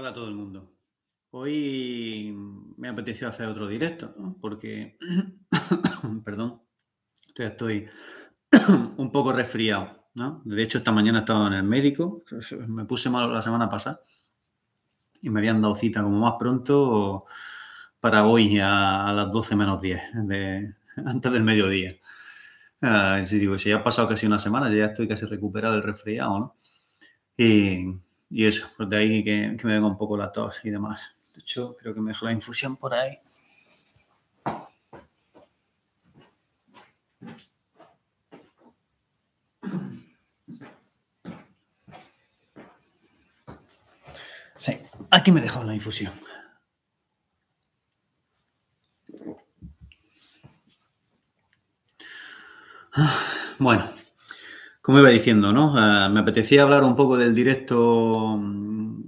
Hola a todo el mundo. Hoy me apeteció hacer otro directo, porque, perdón, estoy un poco resfriado. De hecho, esta mañana estaba en el médico, me puse mal la semana pasada y me habían dado cita como más pronto para hoy a, las 12 menos 10, antes del mediodía. Ah, y si digo, si ya ha pasado casi una semana, ya estoy casi recuperado del resfriado, ¿no? Y y eso, pues de ahí que, me venga un poco la tos y demás. De hecho, creo que me dejo la infusión por ahí. Sí, aquí me dejó la infusión. Ah, bueno como iba diciendo, ¿no? Ah, me apetecía hablar un poco del directo mm,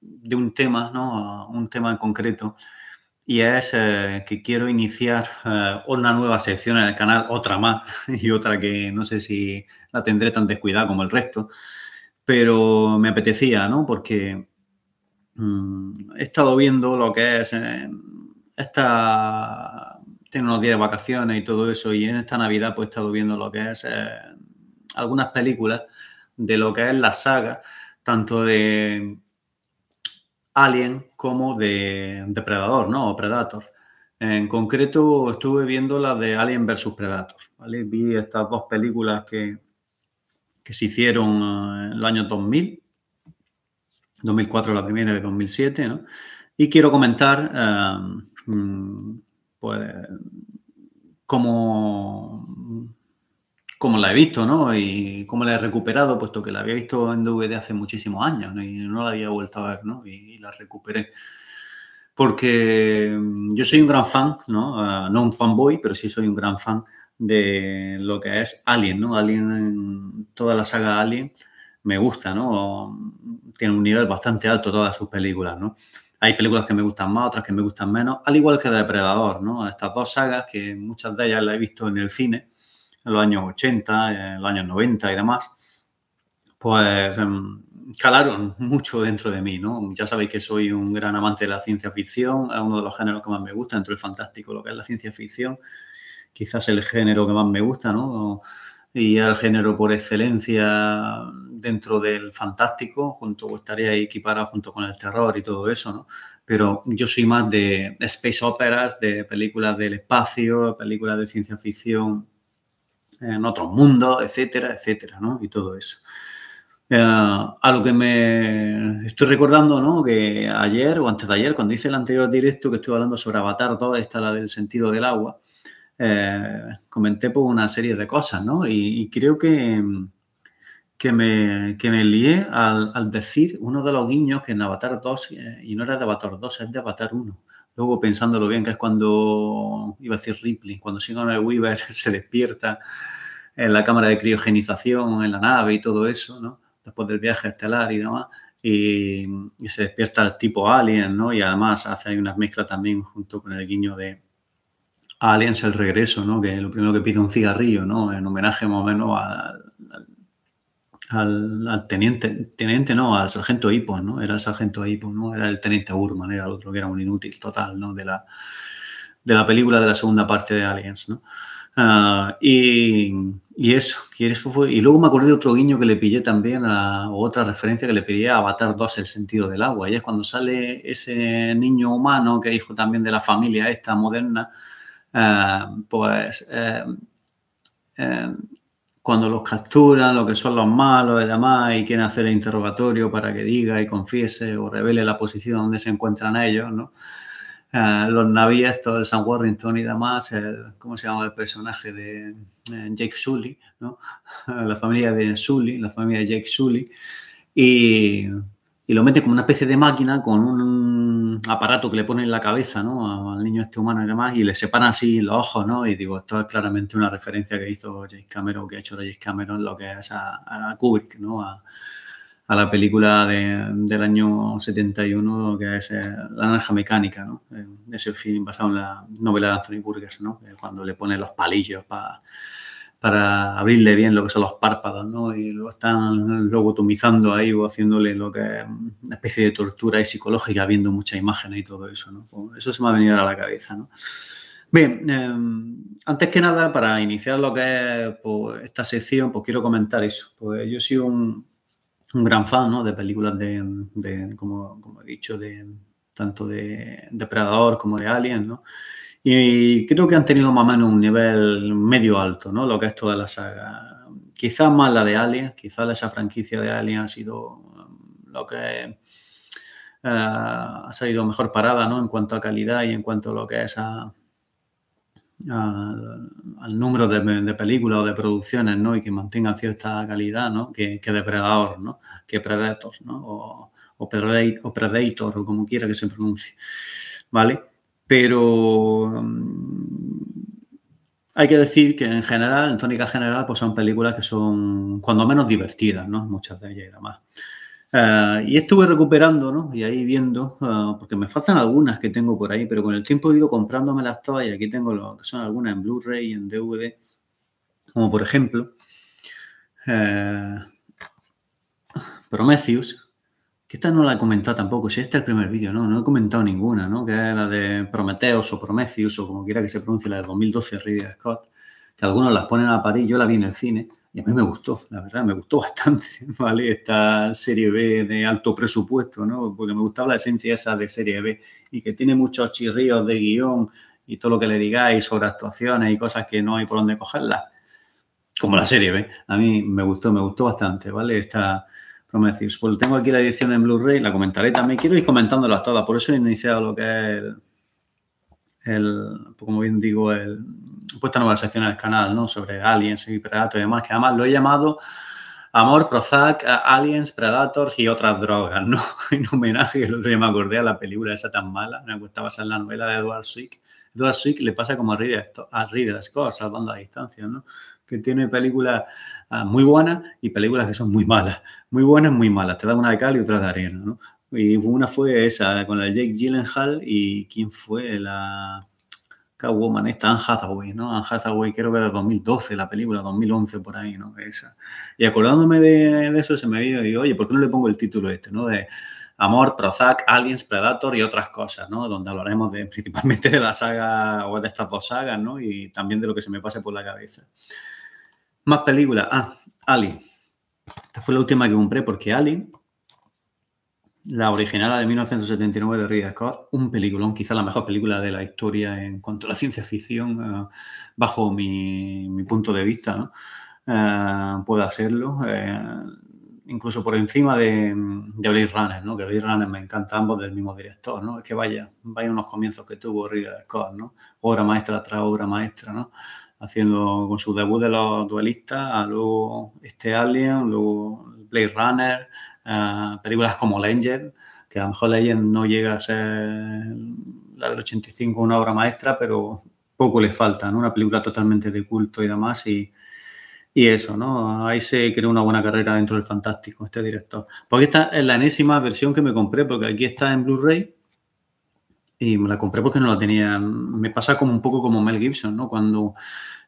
de un tema, ¿no? Ah, un tema en concreto. Y es que quiero iniciar ah, una nueva sección en el canal, otra más, y otra que no sé si la tendré tan descuidada como el resto. Pero me apetecía, ¿no? Porque mm, he estado viendo lo que es eh, esta... Tengo unos días de vacaciones y todo eso, y en esta Navidad pues he estado viendo lo que es... Eh, algunas películas de lo que es la saga, tanto de Alien como de Depredador, ¿no? O Predator. En concreto, estuve viendo la de Alien vs. Predator, ¿vale? Vi estas dos películas que, que se hicieron en los años 2000, 2004 la primera y 2007, ¿no? Y quiero comentar, eh, mm, pues, cómo como la he visto, ¿no? Y cómo la he recuperado, puesto que la había visto en DVD hace muchísimos años ¿no? y no la había vuelto a ver, ¿no? Y, la recuperé. Porque mm, yo soy un gran fan, ¿no? Ah, no un fanboy, pero sí soy un gran fan de lo que es Alien, ¿no? Alien, toda la saga Alien me gusta, ¿no? Tiene un nivel bastante alto todas sus películas, ¿no? Hay películas que me gustan más, otras que me gustan menos, al igual que Depredador, ¿no? Estas dos sagas que muchas de ellas las he visto en el cine en los años 80, en los años 90 y demás, pues em, calaron mucho dentro de mí, ¿no? Ya sabéis que soy un gran amante de la ciencia ficción, es uno de los géneros que más me gusta, dentro del fantástico, lo que es la ciencia ficción, quizás el género que más me gusta, ¿no? Y el género por excelencia dentro del fantástico, junto, estaría equiparado junto con el terror y todo eso, ¿no? Pero yo soy más de space operas, de películas del espacio, películas de ciencia ficción en otros mundos, etcétera, etcétera, ¿no? Y todo eso. Eh, a lo que me estoy recordando, ¿no? Que ayer o antes de ayer, cuando hice el anterior directo que estuve hablando sobre Avatar 2, esta la del sentido del agua, eh, comenté por pues, una serie de cosas, ¿no? Y, creo que, que, me, me lié al, decir uno de los guiños que en Avatar 2, eh, y no era de Avatar 2, es de Avatar 1, Luego, pensándolo bien, que es cuando, iba a decir Ripley, cuando de Weaver se despierta en la cámara de criogenización, en la nave y todo eso, ¿no? Después del viaje estelar y demás, y, se despierta el tipo Alien, ¿no? Y además hace ahí una mezcla también junto con el guiño de Aliens el regreso, ¿no? Que lo primero que pide un cigarrillo, ¿no? En homenaje más o menos al al, teniente, teniente no, al sargento Hipo, ¿no? Era el sargento Hipo, ¿no? Era el teniente Urman, era el otro que era un inútil total, ¿no? De la, de la película de la segunda parte de Aliens, ¿no? Ah, y, y, eso, y eso fue. Y luego me acordé de otro guiño que le pillé también, a, otra referencia que le pillé a Avatar 2, el sentido del agua. Y es cuando sale ese niño humano, que es hijo también de la familia esta moderna, ah, pues. Eh, eh, cuando los capturan, lo que son los malos y demás, y quieren hacer el interrogatorio para que diga y confiese o revele la posición donde se encuentran ellos, ¿no? Eh, los navíes, todo el San Warrington y demás, el, ¿cómo se llama el personaje de eh, Jake Sully? ¿no? la familia de Sully, la familia de Jake Sully, y, y lo mete como una especie de máquina con un aparato que le ponen en la cabeza, ¿no? Al niño este humano y demás, y le separan así los ojos, ¿no? Y digo, esto es claramente una referencia que hizo James Cameron, que ha hecho James Cameron, lo que es a, Kubrick, ¿no? A, la película del año 71, que es eh, La Naranja Mecánica, ¿no? Eh, ese film basado en la novela de Anthony Burgess, ¿no? Cuando le pone los palillos para para abrirle bien lo que son los párpados, ¿no? Y lo están lobotomizando ahí o haciéndole lo que es una especie de tortura psicológica, viendo muchas imágenes y todo eso, ¿no? Pues eso se me ha venido a la cabeza, ¿no? Bien, em, antes que nada, para iniciar lo que es pues, esta sección, pues quiero comentar eso. Pues yo soy un, un gran fan ¿no? de películas de, como, he dicho, de tanto de Depredador como de Alien, ¿no? Y creo que han tenido más o menos un nivel medio alto, ¿no? Lo que es toda la saga. Quizás más la de Alien, quizás esa franquicia de Alien ha sido um, lo que eh, ha salido mejor parada, ¿no? En cuanto a calidad y en cuanto a lo que es a, al número de, películas o de producciones, ¿no? Y que mantengan cierta calidad, ¿no? Que, que Depredador, ¿no? Que Predator, ¿no? O, o, Predator, o como quiera que se pronuncie, ¿vale? Pero mm, hay que decir que en general, en tónica general, pues son películas que son cuando menos divertidas, ¿no? Muchas de ellas y demás. Eh, y estuve recuperando, ¿no? Y ahí viendo, eh, porque me faltan algunas que tengo por ahí, pero con el tiempo he ido comprándomelas todas y aquí tengo lo que son algunas en Blu-ray y en DVD, como por ejemplo eh, Prometheus, que esta no la he comentado tampoco, si este es el primer vídeo, ¿no? No he comentado ninguna, ¿no? Que es la de Prometheus o Prometheus o como quiera que se pronuncie, la de 2012 Ridley Scott, que algunos las ponen a París, yo la vi en el cine y a mí me gustó, la verdad, me gustó bastante, ¿vale? Esta serie B de alto presupuesto, ¿no? Porque me gustaba la esencia esa de serie B y que tiene muchos chirríos de guión y todo lo que le digáis sobre actuaciones y cosas que no hay por dónde cogerlas. Como la serie B, a mí me gustó, me gustó bastante, ¿vale? Esta Prometheus. Pues tengo aquí la edición en Blu-ray, la comentaré también. Quiero ir comentándolas todas, por eso he iniciado lo que es el, como bien digo, el puesta nueva sección del canal, ¿no? Sobre aliens y predatos y demás, que además lo he llamado Amor, Prozac, Aliens, Predators y otras drogas, ¿no? En homenaje, el otro día me acordé a la película esa tan mala, me gustaba ser la novela de Edward Swick. Edward Swick le pasa como a Ridley, a Scott, salvando a distancia, ¿no? que tiene películas ah, muy buenas y películas que son muy malas. Muy buenas, muy malas. Te da una de cal y otra de arena, ¿no? Y una fue esa, eh, con la Jake Gyllenhaal y ¿quién fue? La woman esta, Anne Hathaway, ¿no? Anne Hathaway quiero ver el 2012 la película, 2011 por ahí, ¿no? Esa. Y acordándome de, eso se me vino y oye, ¿por qué no le pongo el título este, no? De Amor, Prozac, Aliens, Predator y otras cosas, ¿no? Donde hablaremos de, principalmente de la saga o de estas dos sagas, ¿no? Y también de lo que se me pase por la cabeza. Más películas. Ah, Ali. Esta fue la última que compré porque Ali, la original de 1979 de Ridley Scott, un peliculón, quizá la mejor película de la historia en cuanto a la ciencia ficción, eh, bajo mi, mi, punto de vista, ¿no? Eh, pueda serlo. Eh, incluso por encima de, de Blade Runner, ¿no? Que Blade Runner me encanta, ambos del mismo director, ¿no? Es que vaya, vaya unos comienzos que tuvo Ridley Scott, ¿no? Obra maestra tras obra maestra, ¿no? haciendo con su debut de los duelistas, luego este Alien, luego Blade Runner, películas como Legend, que a lo mejor Legend no llega a ser la del 85 una obra maestra, pero poco le falta, ¿no? Una película totalmente de culto y demás y, y eso, ¿no? Ahí se creó una buena carrera dentro del fantástico, este director. Porque esta es la enésima versión que me compré, porque aquí está en Blu-ray y me la compré porque no la tenía. Me pasa como un poco como Mel Gibson, ¿no? Cuando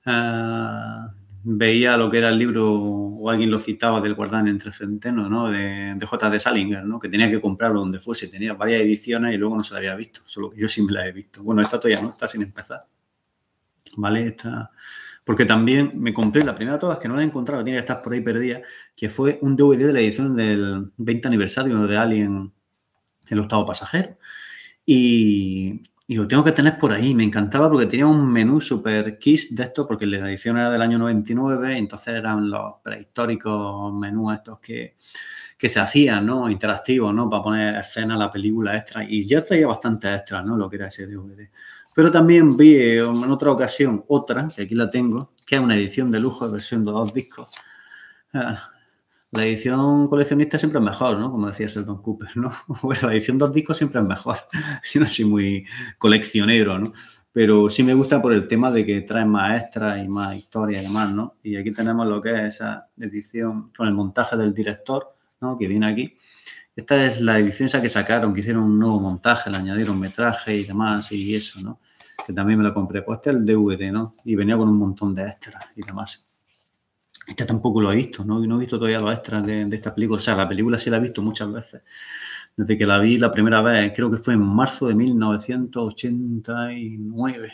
Ah, veía lo que era el libro, o alguien lo citaba del Guardán entre Centeno, ¿no? De, J. de Salinger, ¿no? Que tenía que comprarlo donde fuese, tenía varias ediciones y luego no se la había visto, solo que yo sí me la he visto. Bueno, esta todavía no, está sin empezar. ¿Vale? Esta, porque también me compré la primera de todas que no la he encontrado, tiene que estar por ahí perdida, que fue un DVD de la edición del 20 aniversario de Alien, el octavo pasajero. Y, lo tengo que tener por ahí. Me encantaba porque tenía un menú super kiss de esto, porque la edición era del año 99, entonces eran los prehistóricos menús estos que, que se hacían, ¿no? Interactivos, ¿no? Para poner escena la película extra. Y ya traía bastante extra ¿no? Lo que era ese DVD. Pero también vi eh, en otra ocasión otra, que aquí la tengo, que es una edición de lujo de versión de dos discos. Ah, la edición coleccionista siempre es mejor, ¿no? Como decía Seldon Cooper, ¿no? Bueno, la edición dos discos siempre es mejor. Yo no soy muy coleccionero, ¿no? Pero sí me gusta por el tema de que trae más extras y más historias y demás, ¿no? Y aquí tenemos lo que es esa edición con el montaje del director, ¿no? Que viene aquí. Esta es la edición esa que sacaron, que hicieron un nuevo montaje, le añadieron metraje y demás y eso, ¿no? Que también me lo compré. Pues este es el DVD, ¿no? Y venía con un montón de extras y demás. Esta tampoco lo he visto, ¿no? no he visto todavía los extras de, esta película. O sea, la película sí la he visto muchas veces. Desde que la vi la primera vez, creo que fue en marzo de 1989.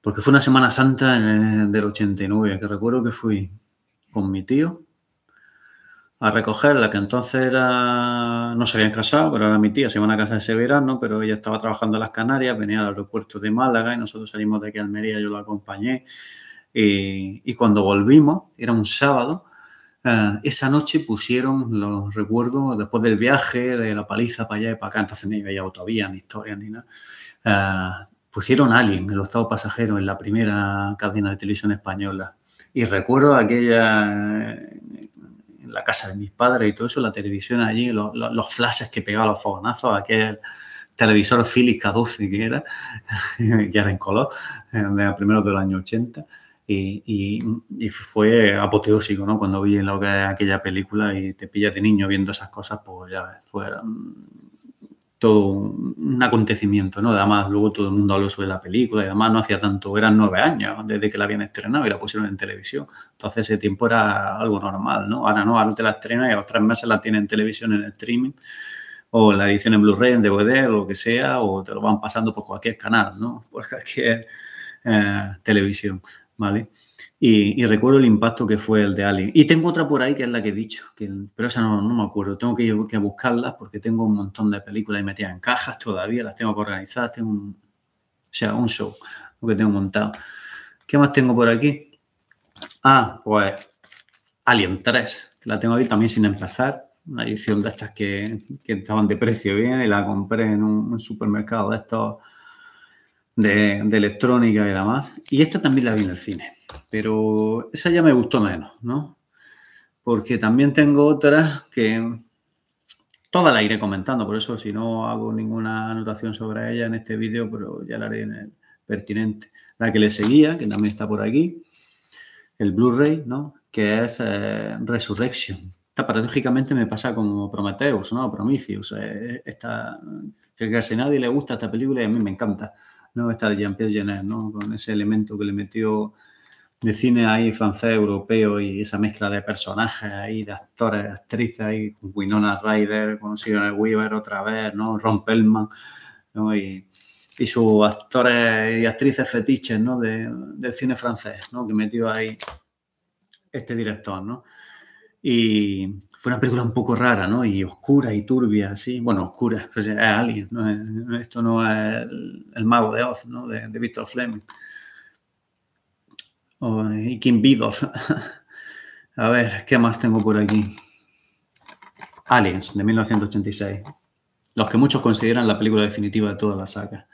Porque fue una Semana Santa del 89, que recuerdo que fui con mi tío a recoger la que entonces era. No se habían casado, pero era mi tía, se iban a casar ese verano, pero ella estaba trabajando en las Canarias, venía al aeropuerto de Málaga y nosotros salimos de aquí a Almería, yo la acompañé y cuando volvimos, era un sábado, ah, esa noche pusieron los recuerdos después del viaje, de la paliza para allá y para acá, entonces ni había autovía, ni historia, ni nada. Ah, pusieron Alien, el estado pasajero, en la primera cadena de televisión española. Y recuerdo aquella, en la casa de mis padres y todo eso, la televisión allí, los, flashes que pegaba los fogonazos, aquel televisor Philips K12 que era, que era en color, eh, de los primeros del año 80. Y, fue apoteósico, ¿no? Cuando vi lo que aquella película y te pillas de niño viendo esas cosas, pues ya fue mm, todo un acontecimiento, ¿no? Además, luego todo el mundo habló sobre la película y además no hacía tanto, eran nueve años desde que la habían estrenado y la pusieron en televisión. Entonces ese tiempo era algo normal, ¿no? Ahora no, ahora te la estrena y a los tres meses la tienen en televisión en streaming o la edición en Blu-ray, en DVD, lo que sea, o te lo van pasando por cualquier canal, ¿no? Por cualquier eh, televisión. ¿vale? Y, recuerdo el impacto que fue el de Alien. Y tengo otra por ahí que es la que he dicho, que, pero esa no, me acuerdo. Tengo que, que buscarlas porque tengo un montón de películas y metidas en cajas todavía, las tengo que organizar, tengo un, o sea, un show lo que tengo montado. ¿Qué más tengo por aquí? Ah, pues Alien 3, que la tengo ahí también sin empezar. Una edición de estas que, estaban de precio bien y la compré en un, un supermercado de estos de, electrónica y demás. Y esta también la vi en el cine, pero esa ya me gustó menos, ¿no? Porque también tengo otra que toda la iré comentando, por eso si no hago ninguna anotación sobre ella en este vídeo, pero ya la haré en el pertinente. La que le seguía, que también está por aquí, el Blu-ray, ¿no? Que es eh, Resurrection, paradójicamente me pasa como Prometheus, ¿no? Prometheus. Eh, que casi nadie le gusta esta película y a mí me encanta. ¿no? Esta de Jean-Pierre Jeunet, ¿no? Con ese elemento que le metió de cine ahí francés, europeo y esa mezcla de personajes ahí, de actores, actrices ahí, con Winona Ryder, con el Weaver otra vez, ¿no? Ron Pellman, Y, sus actores y actrices fetiches, ¿no? del cine francés, ¿no? Que metió ahí este director, ¿no? Y fue una película un poco rara, ¿no? Y oscura y turbia, así. Bueno, oscura, es Alien, ¿no? esto no es el, mago de Oz, ¿no? De, Víctor Victor Fleming. y Kim Vidor. A ver, ¿qué más tengo por aquí? Aliens, de 1986. Los que muchos consideran la película definitiva de toda la saga.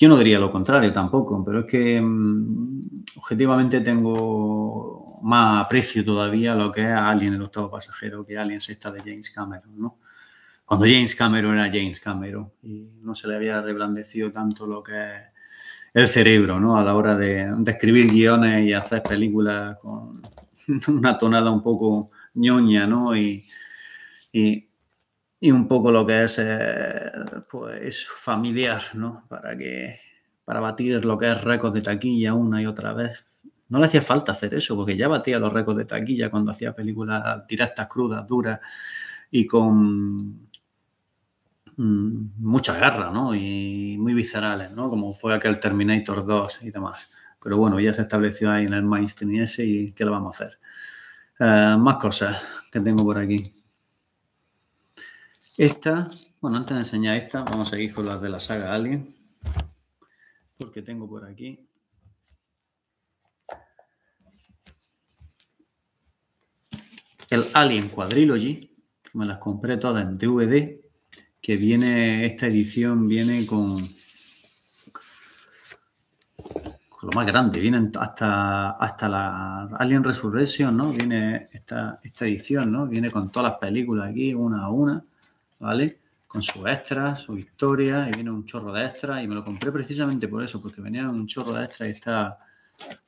Yo no diría lo contrario tampoco, pero es que mm, objetivamente tengo más aprecio todavía lo que es Alien el octavo pasajero que Alien sexta de James Cameron, ¿no? Cuando James Cameron era James Cameron y no se le había reblandecido tanto lo que es el cerebro, ¿no? A la hora de, escribir guiones y hacer películas con una tonada un poco ñoña, ¿no? y y un poco lo que es eh, pues familiar, ¿no? Para que para batir lo que es récord de taquilla una y otra vez. No le hacía falta hacer eso, porque ya batía los récords de taquilla cuando hacía películas directas, crudas, duras y con mm, mucha garra, ¿no? Y muy viscerales, ¿no? Como fue aquel Terminator 2 y demás. Pero bueno, ya se estableció ahí en el mainstream ese y ¿qué le vamos a hacer? Eh, más cosas que tengo por aquí. Esta, bueno, antes de enseñar esta, vamos a seguir con las de la saga Alien, porque tengo por aquí el Alien Quadrilogy, me las compré todas en DVD, que viene, esta edición viene con, lo más grande, viene hasta, hasta la Alien Resurrection, ¿no? Viene esta, esta edición, ¿no? Viene con todas las películas aquí, una a una. ¿vale? Con su extra, su historia, y viene un chorro de extra y me lo compré precisamente por eso, porque venía un chorro de extra y está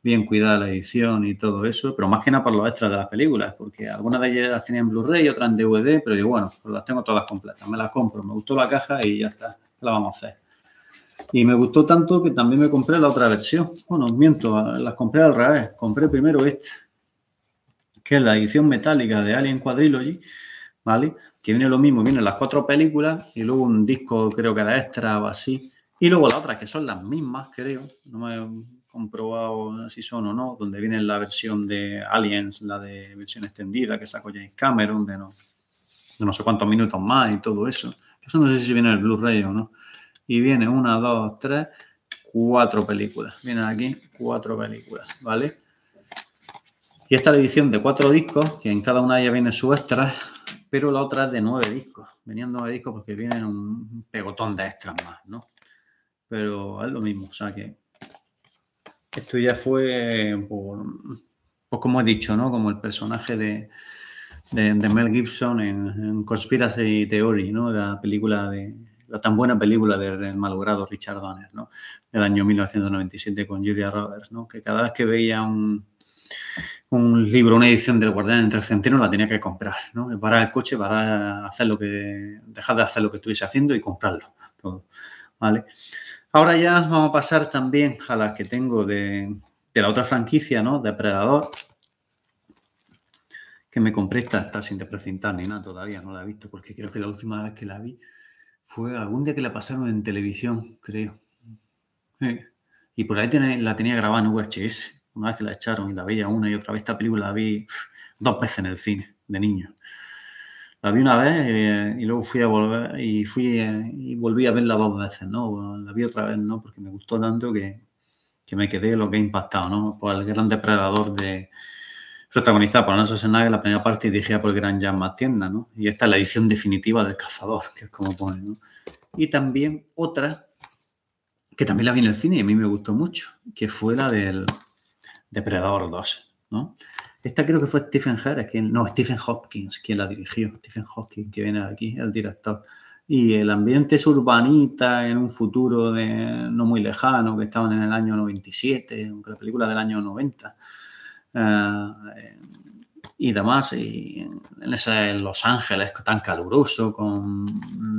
bien cuidada la edición y todo eso, pero más que nada por los extras de las películas, porque algunas de ellas las tenía en Blu-ray, otras en DVD, pero digo, bueno, pues las tengo todas completas, me las compro, me gustó la caja y ya está, la vamos a hacer. Y me gustó tanto que también me compré la otra versión. Bueno, miento, las compré al revés. Compré primero esta, que es la edición metálica de Alien Quadrilogy, que viene lo mismo, vienen las cuatro películas y luego un disco, creo que era extra o así. Y luego la otra, que son las mismas, creo. No me he comprobado si son o no, donde viene la versión de Aliens, la de versión extendida que sacó James Cameron, de no, de no sé cuántos minutos más y todo eso. Eso no sé si viene el Blu-ray o no. Y viene una, dos, tres, cuatro películas. Vienen aquí cuatro películas, ¿vale? Y esta es la edición de cuatro discos, que en cada una ya viene su extra, pero la otra es de nueve discos. Venían nueve discos porque vienen un pegotón de extras más, ¿no? Pero es lo mismo, o sea que esto ya fue pues como he dicho, ¿no? Como el personaje de, Mel Gibson en, Conspiracy Theory, ¿no? La película de la tan buena película del malogrado Richard Donner, ¿no? Del año 1997 con Julia Roberts, ¿no? Que cada vez que veía un un libro, una edición del Guardián entre la tenía que comprar, ¿no? para el coche para hacer lo que, dejar de hacer lo que estuviese haciendo y comprarlo ¿vale? Ahora ya vamos a pasar también a las que tengo de, la otra franquicia, ¿no? Depredador, que me compré esta, está sin presentar ni nada todavía, no la he visto, porque creo que la última vez que la vi fue algún día que la pasaron en televisión, creo. Y por ahí la tenía grabada en VHS una vez que la echaron y la veía una y otra vez, esta película la vi dos veces en el cine, de niño. La vi una vez eh, y luego fui a volver y fui eh, y volví a verla dos veces, ¿no? La vi otra vez, ¿no? Porque me gustó tanto que, que me quedé lo que he impactado, ¿no? Por el gran depredador de, protagonizada por Arnold en la primera parte y dirigida por el gran Jan Matienda, ¿no? Y esta es la edición definitiva del Cazador, que es como pone, Y también otra, que también la vi en el cine y a mí me gustó mucho, que fue la del Depredador 2. ¿no? Esta creo que fue Stephen Harris, quien, no, Stephen Hopkins, quien la dirigió, Stephen Hopkins, que viene aquí, el director. Y el ambiente es urbanita en un futuro de, no muy lejano, que estaban en el año 97, aunque la película del año 90. Eh, y demás, y en Los Ángeles tan caluroso, con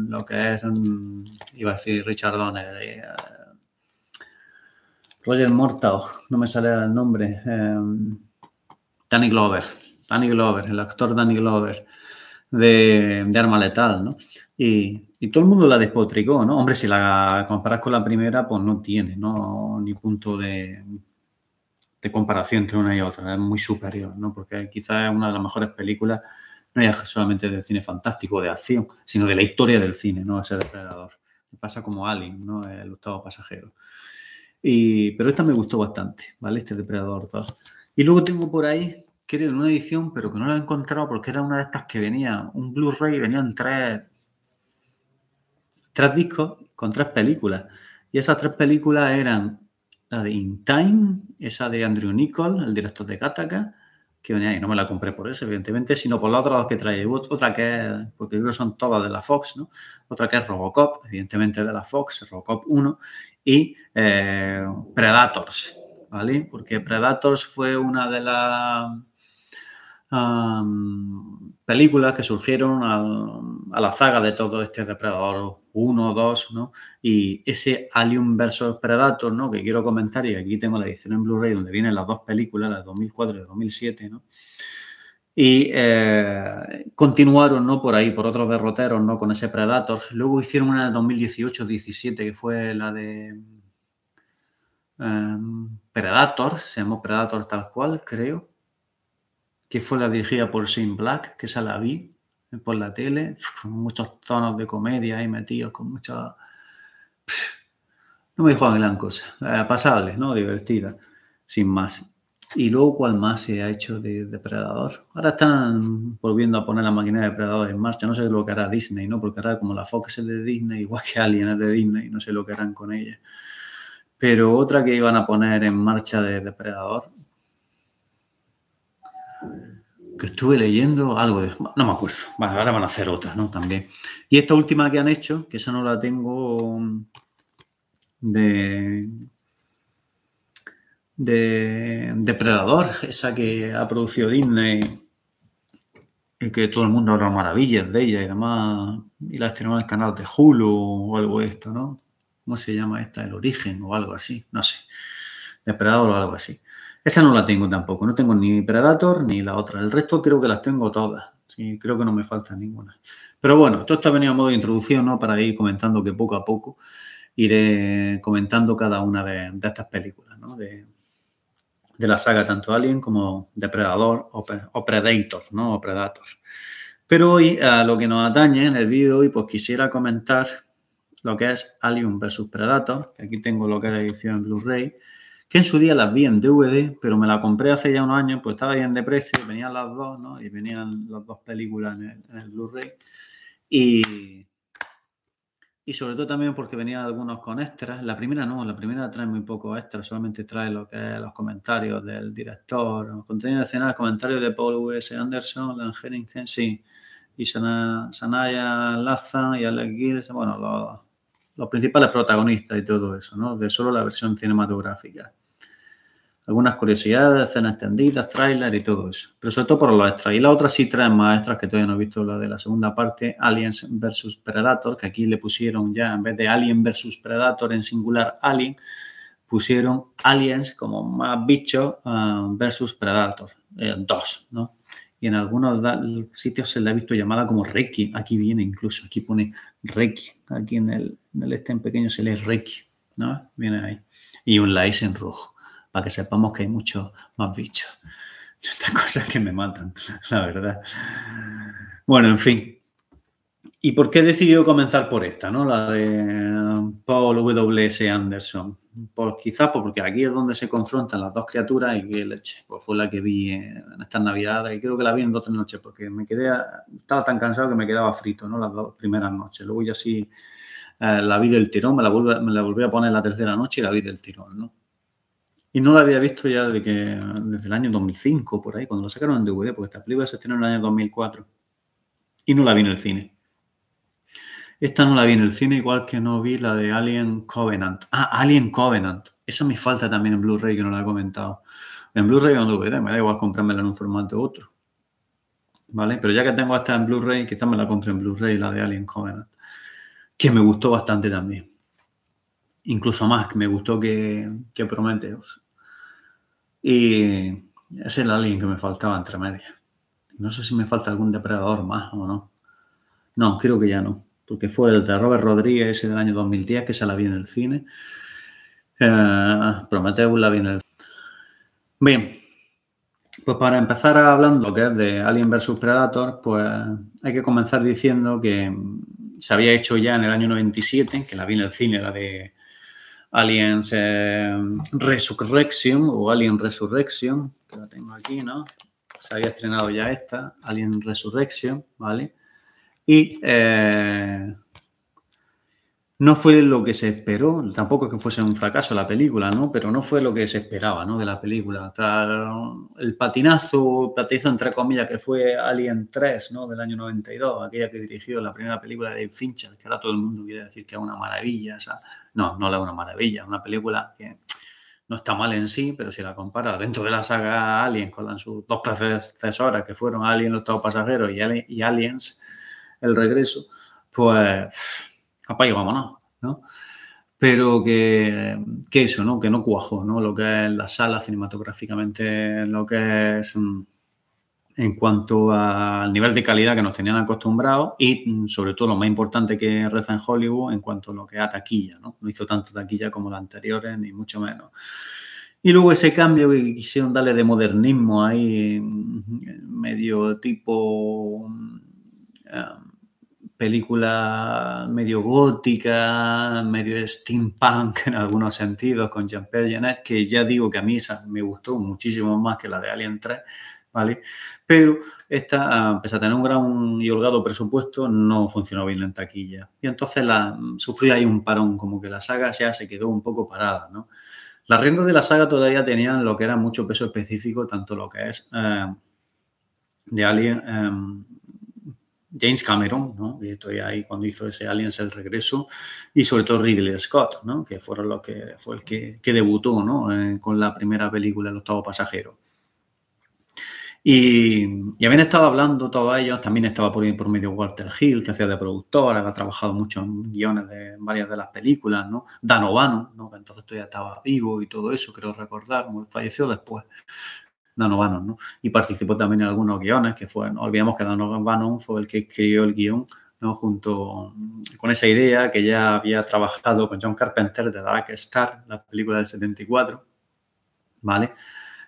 lo que es, mm, iba a decir Richard Donner, eh, Roger Mortau, no me sale el nombre. Em, Danny Glover, Danny Glover, el actor Danny Glover de, Arma Letal, ¿no? Y, todo el mundo la despotricó, ¿no? Hombre, si la comparas con la primera, pues no tiene, ¿no? Ni punto de, comparación entre una y otra, es muy superior, ¿no? Porque quizás es una de las mejores películas, no ya solamente de cine fantástico, de acción, sino de la historia del cine, ¿no? Ese depredador. Pasa como Alien, ¿no? El octavo pasajero pero esta me gustó bastante, ¿vale? Este Depredador 2. Y luego tengo por ahí, creo, en una edición, pero que no la he encontrado porque era una de estas que venía, un Blu-ray, venían tres, discos con tres películas. Y esas tres películas eran la de In Time, esa de Andrew Nichol, el director de Kataka que venía ahí. No me la compré por eso, evidentemente, sino por la otra que trae. Otra que porque creo son todas de la Fox, ¿no? Otra que es Robocop, evidentemente de la Fox, Robocop 1, y eh, Predators, ¿vale? Porque Predators fue una de las películas que surgieron a la zaga de todo este Depredador 1, 2, ¿no? Y ese Alien vs Predator, ¿no? Que quiero comentar y aquí tengo la edición en Blu-ray donde vienen las dos películas, las de 2004 y 2007, ¿no? y eh, continuaron ¿no? por ahí, por otros derroteros, ¿no? con ese Predator Luego hicieron una de 2018-17 que fue la de em, Predator, se llamó Predator tal cual, creo que fue la dirigida por Shane Black, que esa la vi por la tele, con muchos tonos de comedia ahí metidos, con mucha... No me dijo gran cosa, pasable, ¿no? Divertida, sin más. Y luego, ¿cuál más se ha hecho de depredador? Ahora están volviendo a poner la máquina de depredador en marcha. No sé lo que hará Disney, ¿no? Porque ahora como la Fox es de Disney, igual que Alien es de Disney, no sé lo que harán con ella. Pero otra que iban a poner en marcha de depredador, que estuve leyendo algo No me acuerdo. ahora van a hacer otras, ¿no? También. Y esta última que han hecho, que esa no la tengo um, de. de Depredador, esa que ha producido Disney y que todo el mundo habla maravillas de ella y demás, y la tenemos en el canal de Hulu o algo de esto, ¿no? ¿Cómo se llama esta? El origen o algo así, no sé. Depredador o algo así. Esa no la tengo tampoco. No tengo ni Predator ni la otra. El resto creo que las tengo todas. Sí, creo que no me falta ninguna. Pero bueno, esto está venido a modo de introducción, ¿no? Para ir comentando que poco a poco iré comentando cada una de, estas películas, ¿no? De, la saga tanto Alien como Depredador o, Predator, ¿no? O Predator. Pero hoy, a lo que nos atañe en el vídeo hoy, pues quisiera comentar lo que es Alien vs Predator, aquí tengo lo que es la edición Blu-ray, que en su día las vi en DVD, pero me la compré hace ya unos años, pues estaba bien de precio, venían las dos, ¿no? Y venían las dos películas en el, Blu-ray. Y, y sobre todo también porque venían algunos con extras. La primera no, la primera trae muy poco extra, solamente trae lo que es los comentarios del director, los contenido de escena, comentarios de Paul W.S. Anderson, Lan Henningen, sí, y Sanaya Laza y Alex Gilles, bueno, los, los principales protagonistas y todo eso, ¿no? De solo la versión cinematográfica algunas curiosidades, escenas extendidas, tráiler y todo eso. Pero sobre todo por los extras. Y la otra sí trae más extras que todavía no he visto, la de la segunda parte, Aliens versus Predator, que aquí le pusieron ya, en vez de Alien versus Predator en singular Alien, pusieron Aliens como más bicho ah, versus Predator eh, Dos, ¿no? Y en algunos sitios se le ha visto llamada como Reiki. Aquí viene incluso, aquí pone Reiki. Aquí en el, en el este en pequeño se lee Reiki, ¿no? Viene ahí. Y un Lice en rojo para que sepamos que hay muchos más bichos. Estas cosas que me matan, la verdad. Bueno, en fin. ¿Y por qué he decidido comenzar por esta, no? La de Paul W.S. Anderson. Pues quizás pues porque aquí es donde se confrontan las dos criaturas y que leche. Pues fue la que vi en estas navidades y creo que la vi en dos o tres noches porque me quedé, estaba tan cansado que me quedaba frito, ¿no? Las dos primeras noches. Luego ya sí eh, la vi del tirón, me la, me la volví a poner la tercera noche y la vi del tirón, ¿no? Y no la había visto ya desde, que, desde el año 2005, por ahí, cuando la sacaron en DVD, porque esta película se estrenó en el año 2004. Y no la vi en el cine. Esta no la vi en el cine, igual que no vi la de Alien Covenant. Ah, Alien Covenant. Esa me falta también en Blu-ray, que no la he comentado. En Blu-ray o en DVD, me da igual comprármela en un formato u otro. ¿Vale? Pero ya que tengo esta en Blu-ray, quizás me la compre en Blu-ray, la de Alien Covenant, que me gustó bastante también incluso más, que me gustó que, que Prometheus. Y es el alien que me faltaba entre medias. No sé si me falta algún depredador más o no. No, creo que ya no, porque fue el de Robert Rodríguez ese del año 2010 que se la vi en el cine. Eh, Prometheus la vi en el Bien, pues para empezar hablando que es de Alien vs Predator, pues hay que comenzar diciendo que se había hecho ya en el año 97, que la vi en el cine, la de Aliens eh, Resurrection o Alien Resurrection, que la tengo aquí, ¿no? Se había estrenado ya esta, Alien Resurrection, ¿vale? Y eh, no fue lo que se esperó, tampoco es que fuese un fracaso la película, ¿no? Pero no fue lo que se esperaba, ¿no? De la película. El patinazo, patinazo entre comillas, que fue Alien 3, ¿no? Del año 92, aquella que dirigió la primera película de Fincher, que ahora todo el mundo quiere decir que es una maravilla, no, no es una maravilla, es una película que no está mal en sí, pero si la comparas dentro de la saga Alien con sus dos predecesoras, que fueron Alien los Estados Pasajeros y Aliens, el regreso, pues capaz vámonos, ¿no? Pero que, eso, ¿no? Que no cuajo, ¿no? Lo que es la sala cinematográficamente, lo que es mm, en cuanto al nivel de calidad que nos tenían acostumbrados y mm, sobre todo lo más importante que reza en Hollywood en cuanto a lo que es taquilla, ¿no? No hizo tanto taquilla como las anteriores, ni mucho menos. Y luego ese cambio que quisieron darle de modernismo ahí, mm, medio tipo... Eh, película medio gótica, medio steampunk en algunos sentidos, con Jean-Pierre Jeunet, que ya digo que a mí me gustó muchísimo más que la de Alien 3, ¿vale? Pero esta, pese a tener un gran y holgado presupuesto, no funcionó bien en taquilla. Y entonces la, sufrí ahí un parón, como que la saga ya se quedó un poco parada, ¿no? Las riendas de la saga todavía tenían lo que era mucho peso específico, tanto lo que es eh, de Alien, em, James Cameron, ¿no? Estoy ahí cuando hizo ese Aliens el regreso, y sobre todo Ridley Scott, ¿no? Que fueron los que fue el que, debutó, ¿no? Eh, con la primera película El octavo pasajero. Y, habían estado hablando todos ellos, también estaba por, por medio Walter Hill, que hacía de productor, había trabajado mucho en guiones de varias de las películas, ¿no? Dan O'Bannon, ¿no? que entonces todavía estaba vivo y todo eso, creo recordar, falleció después, Danovanon, ¿no? Y participó también en algunos guiones, que fue, no olvidemos que O'Bannon fue el que escribió el guión, ¿no? Junto mm, con esa idea que ya había trabajado con John Carpenter de Dark Star, la película del 74, ¿vale?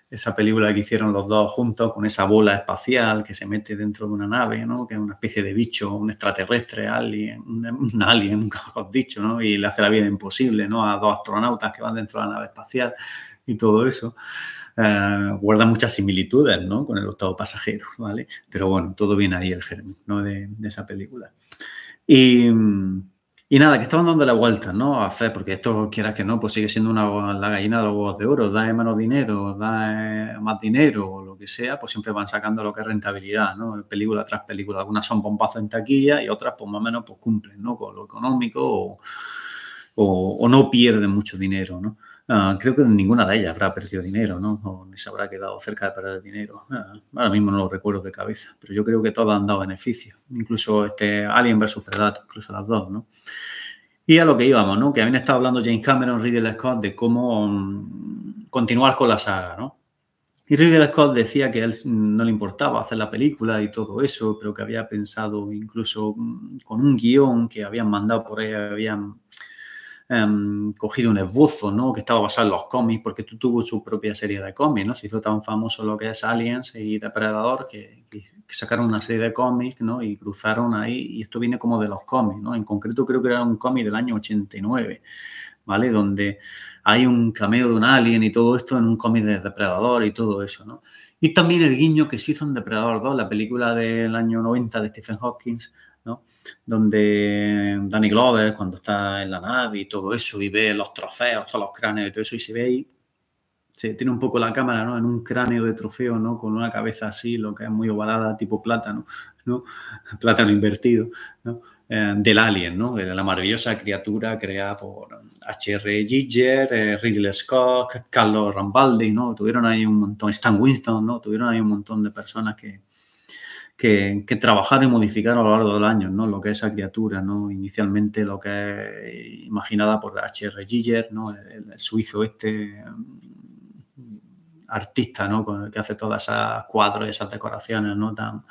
Esa película que hicieron los dos juntos con esa bola espacial que se mete dentro de una nave, ¿no? Que es una especie de bicho, un extraterrestre, alguien, un alien, nunca os dicho, ¿no? Y le hace la vida imposible, ¿no? A dos astronautas que van dentro de la nave espacial y todo eso. Eh, guarda muchas similitudes ¿no? con el octavo pasajero, ¿vale? Pero bueno, todo viene ahí el germen ¿no? de, esa película. Y, nada, que estaban dando la vuelta, ¿no? A hacer, porque esto, quieras que no, pues sigue siendo una, la gallina de los huevos de oro, da menos dinero, da eh, más dinero, o lo que sea, pues siempre van sacando lo que es rentabilidad, ¿no? Película tras película, algunas son bombazo en taquilla y otras, pues más o menos, pues cumplen, ¿no? Con lo económico o, o no pierden mucho dinero, ¿no? Ah, creo que ninguna de ellas habrá perdido dinero, ¿no? O ni se habrá quedado cerca de perder dinero. Ah, ahora mismo no lo recuerdo de cabeza, pero yo creo que todas han dado beneficio. Incluso este Alien vs. Predator, incluso las dos, ¿no? Y a lo que íbamos, ¿no? Que habían estado hablando James Cameron, Ridley Scott, de cómo mm, continuar con la saga, ¿no? Y Ridley Scott decía que a él no le importaba hacer la película y todo eso, pero que había pensado incluso mm, con un guión que habían mandado por ahí, habían Em, cogido un esbozo, Que estaba basado en los cómics, porque tú tuvo su propia serie de cómics, ¿no? Se hizo tan famoso lo que es Aliens y Depredador que, sacaron una serie de cómics, Y cruzaron ahí, y esto viene como de los cómics, En concreto creo que era un cómic del año 89, ¿vale? Donde hay un cameo de un alien y todo esto en un cómic de Depredador y todo eso, Y también el guiño que se hizo en Depredador 2, la película del año 90 de Stephen Hawking, donde Danny Glover, cuando está en la nave y todo eso, y ve los trofeos, todos los cráneos y todo eso, y se ve ahí, se tiene un poco la cámara, ¿no? En un cráneo de trofeo, ¿no? Con una cabeza así, lo que es muy ovalada, tipo plátano, ¿no? Plátano invertido, ¿no? Eh, del Alien, ¿no? De la maravillosa criatura creada por H.R. Giger, eh, Ridley Scott, Carlos Rambaldi, ¿no? Tuvieron ahí un montón, Stan Winston, ¿no? Tuvieron ahí un montón de personas que, que, trabajar y modificar a lo largo del año, ¿no? Lo que es esa criatura, ¿no? Inicialmente lo que es imaginada por H.R. Giger, El, suizo este mm, artista, que hace todas esas cuadros y esas decoraciones, ¿no? Tan,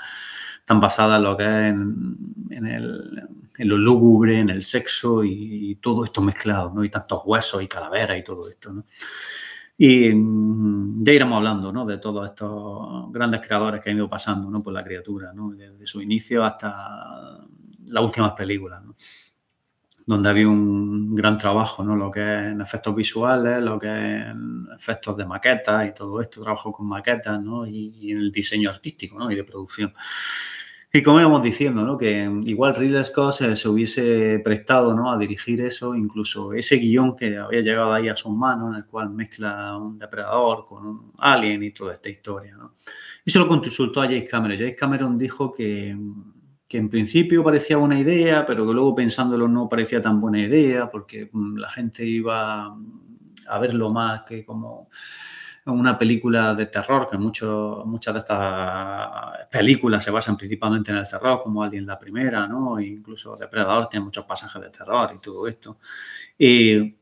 tan basadas en lo que en, en, el, en lúgubre, en el sexo y, todo esto mezclado, ¿no? Y tantos huesos y calaveras y todo esto, ¿no? Y mm, ya iremos hablando de todos estos grandes creadores que han ido pasando ¿no? por la criatura, ¿no? desde su inicio hasta las últimas películas, donde había un gran trabajo, ¿no? lo que es en efectos visuales, lo que es en efectos de maquetas y todo esto, trabajo con maquetas ¿no? y, en el diseño artístico ¿no? y de producción. Y como íbamos diciendo, ¿no? que igual Ridley Scott se, hubiese prestado ¿no? a dirigir eso, incluso ese guión que había llegado ahí a sus manos, en el cual mezcla un depredador con un alien y toda esta historia. ¿no? Y se lo consultó a James Cameron. James Cameron dijo que, que en principio parecía buena idea, pero que luego pensándolo no parecía tan buena idea, porque mm, la gente iba a verlo más que como una película de terror, que muchas de estas películas se basan principalmente en el terror, como alguien la primera, ¿no? E incluso Depredador tiene muchos pasajes de terror y todo esto. Y,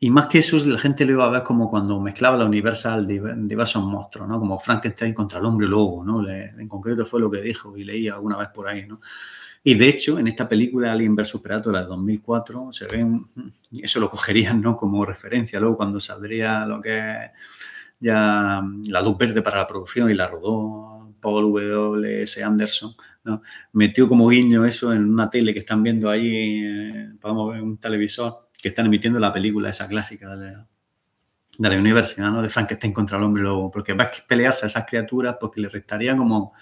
y más que eso, la gente lo iba a ver como cuando mezclaba la Universal diversos monstruos, ¿no? Como Frankenstein contra el hombre lobo, ¿no? en concreto fue lo que dijo y leí alguna vez por ahí, ¿no? Y de hecho, en esta película Alien vs. Predator de 2004 se ven, eso lo cogerían ¿no? como referencia luego cuando saldría lo que ya la luz verde para la producción y la rodó Paul W.S. Anderson, ¿no? metió como guiño eso en una tele que están viendo ahí, vamos eh, ver un televisor que están emitiendo la película esa clásica de la, universidad, ¿no? de Frankenstein contra el hombre lobo, porque va a pelearse a esas criaturas porque le restaría como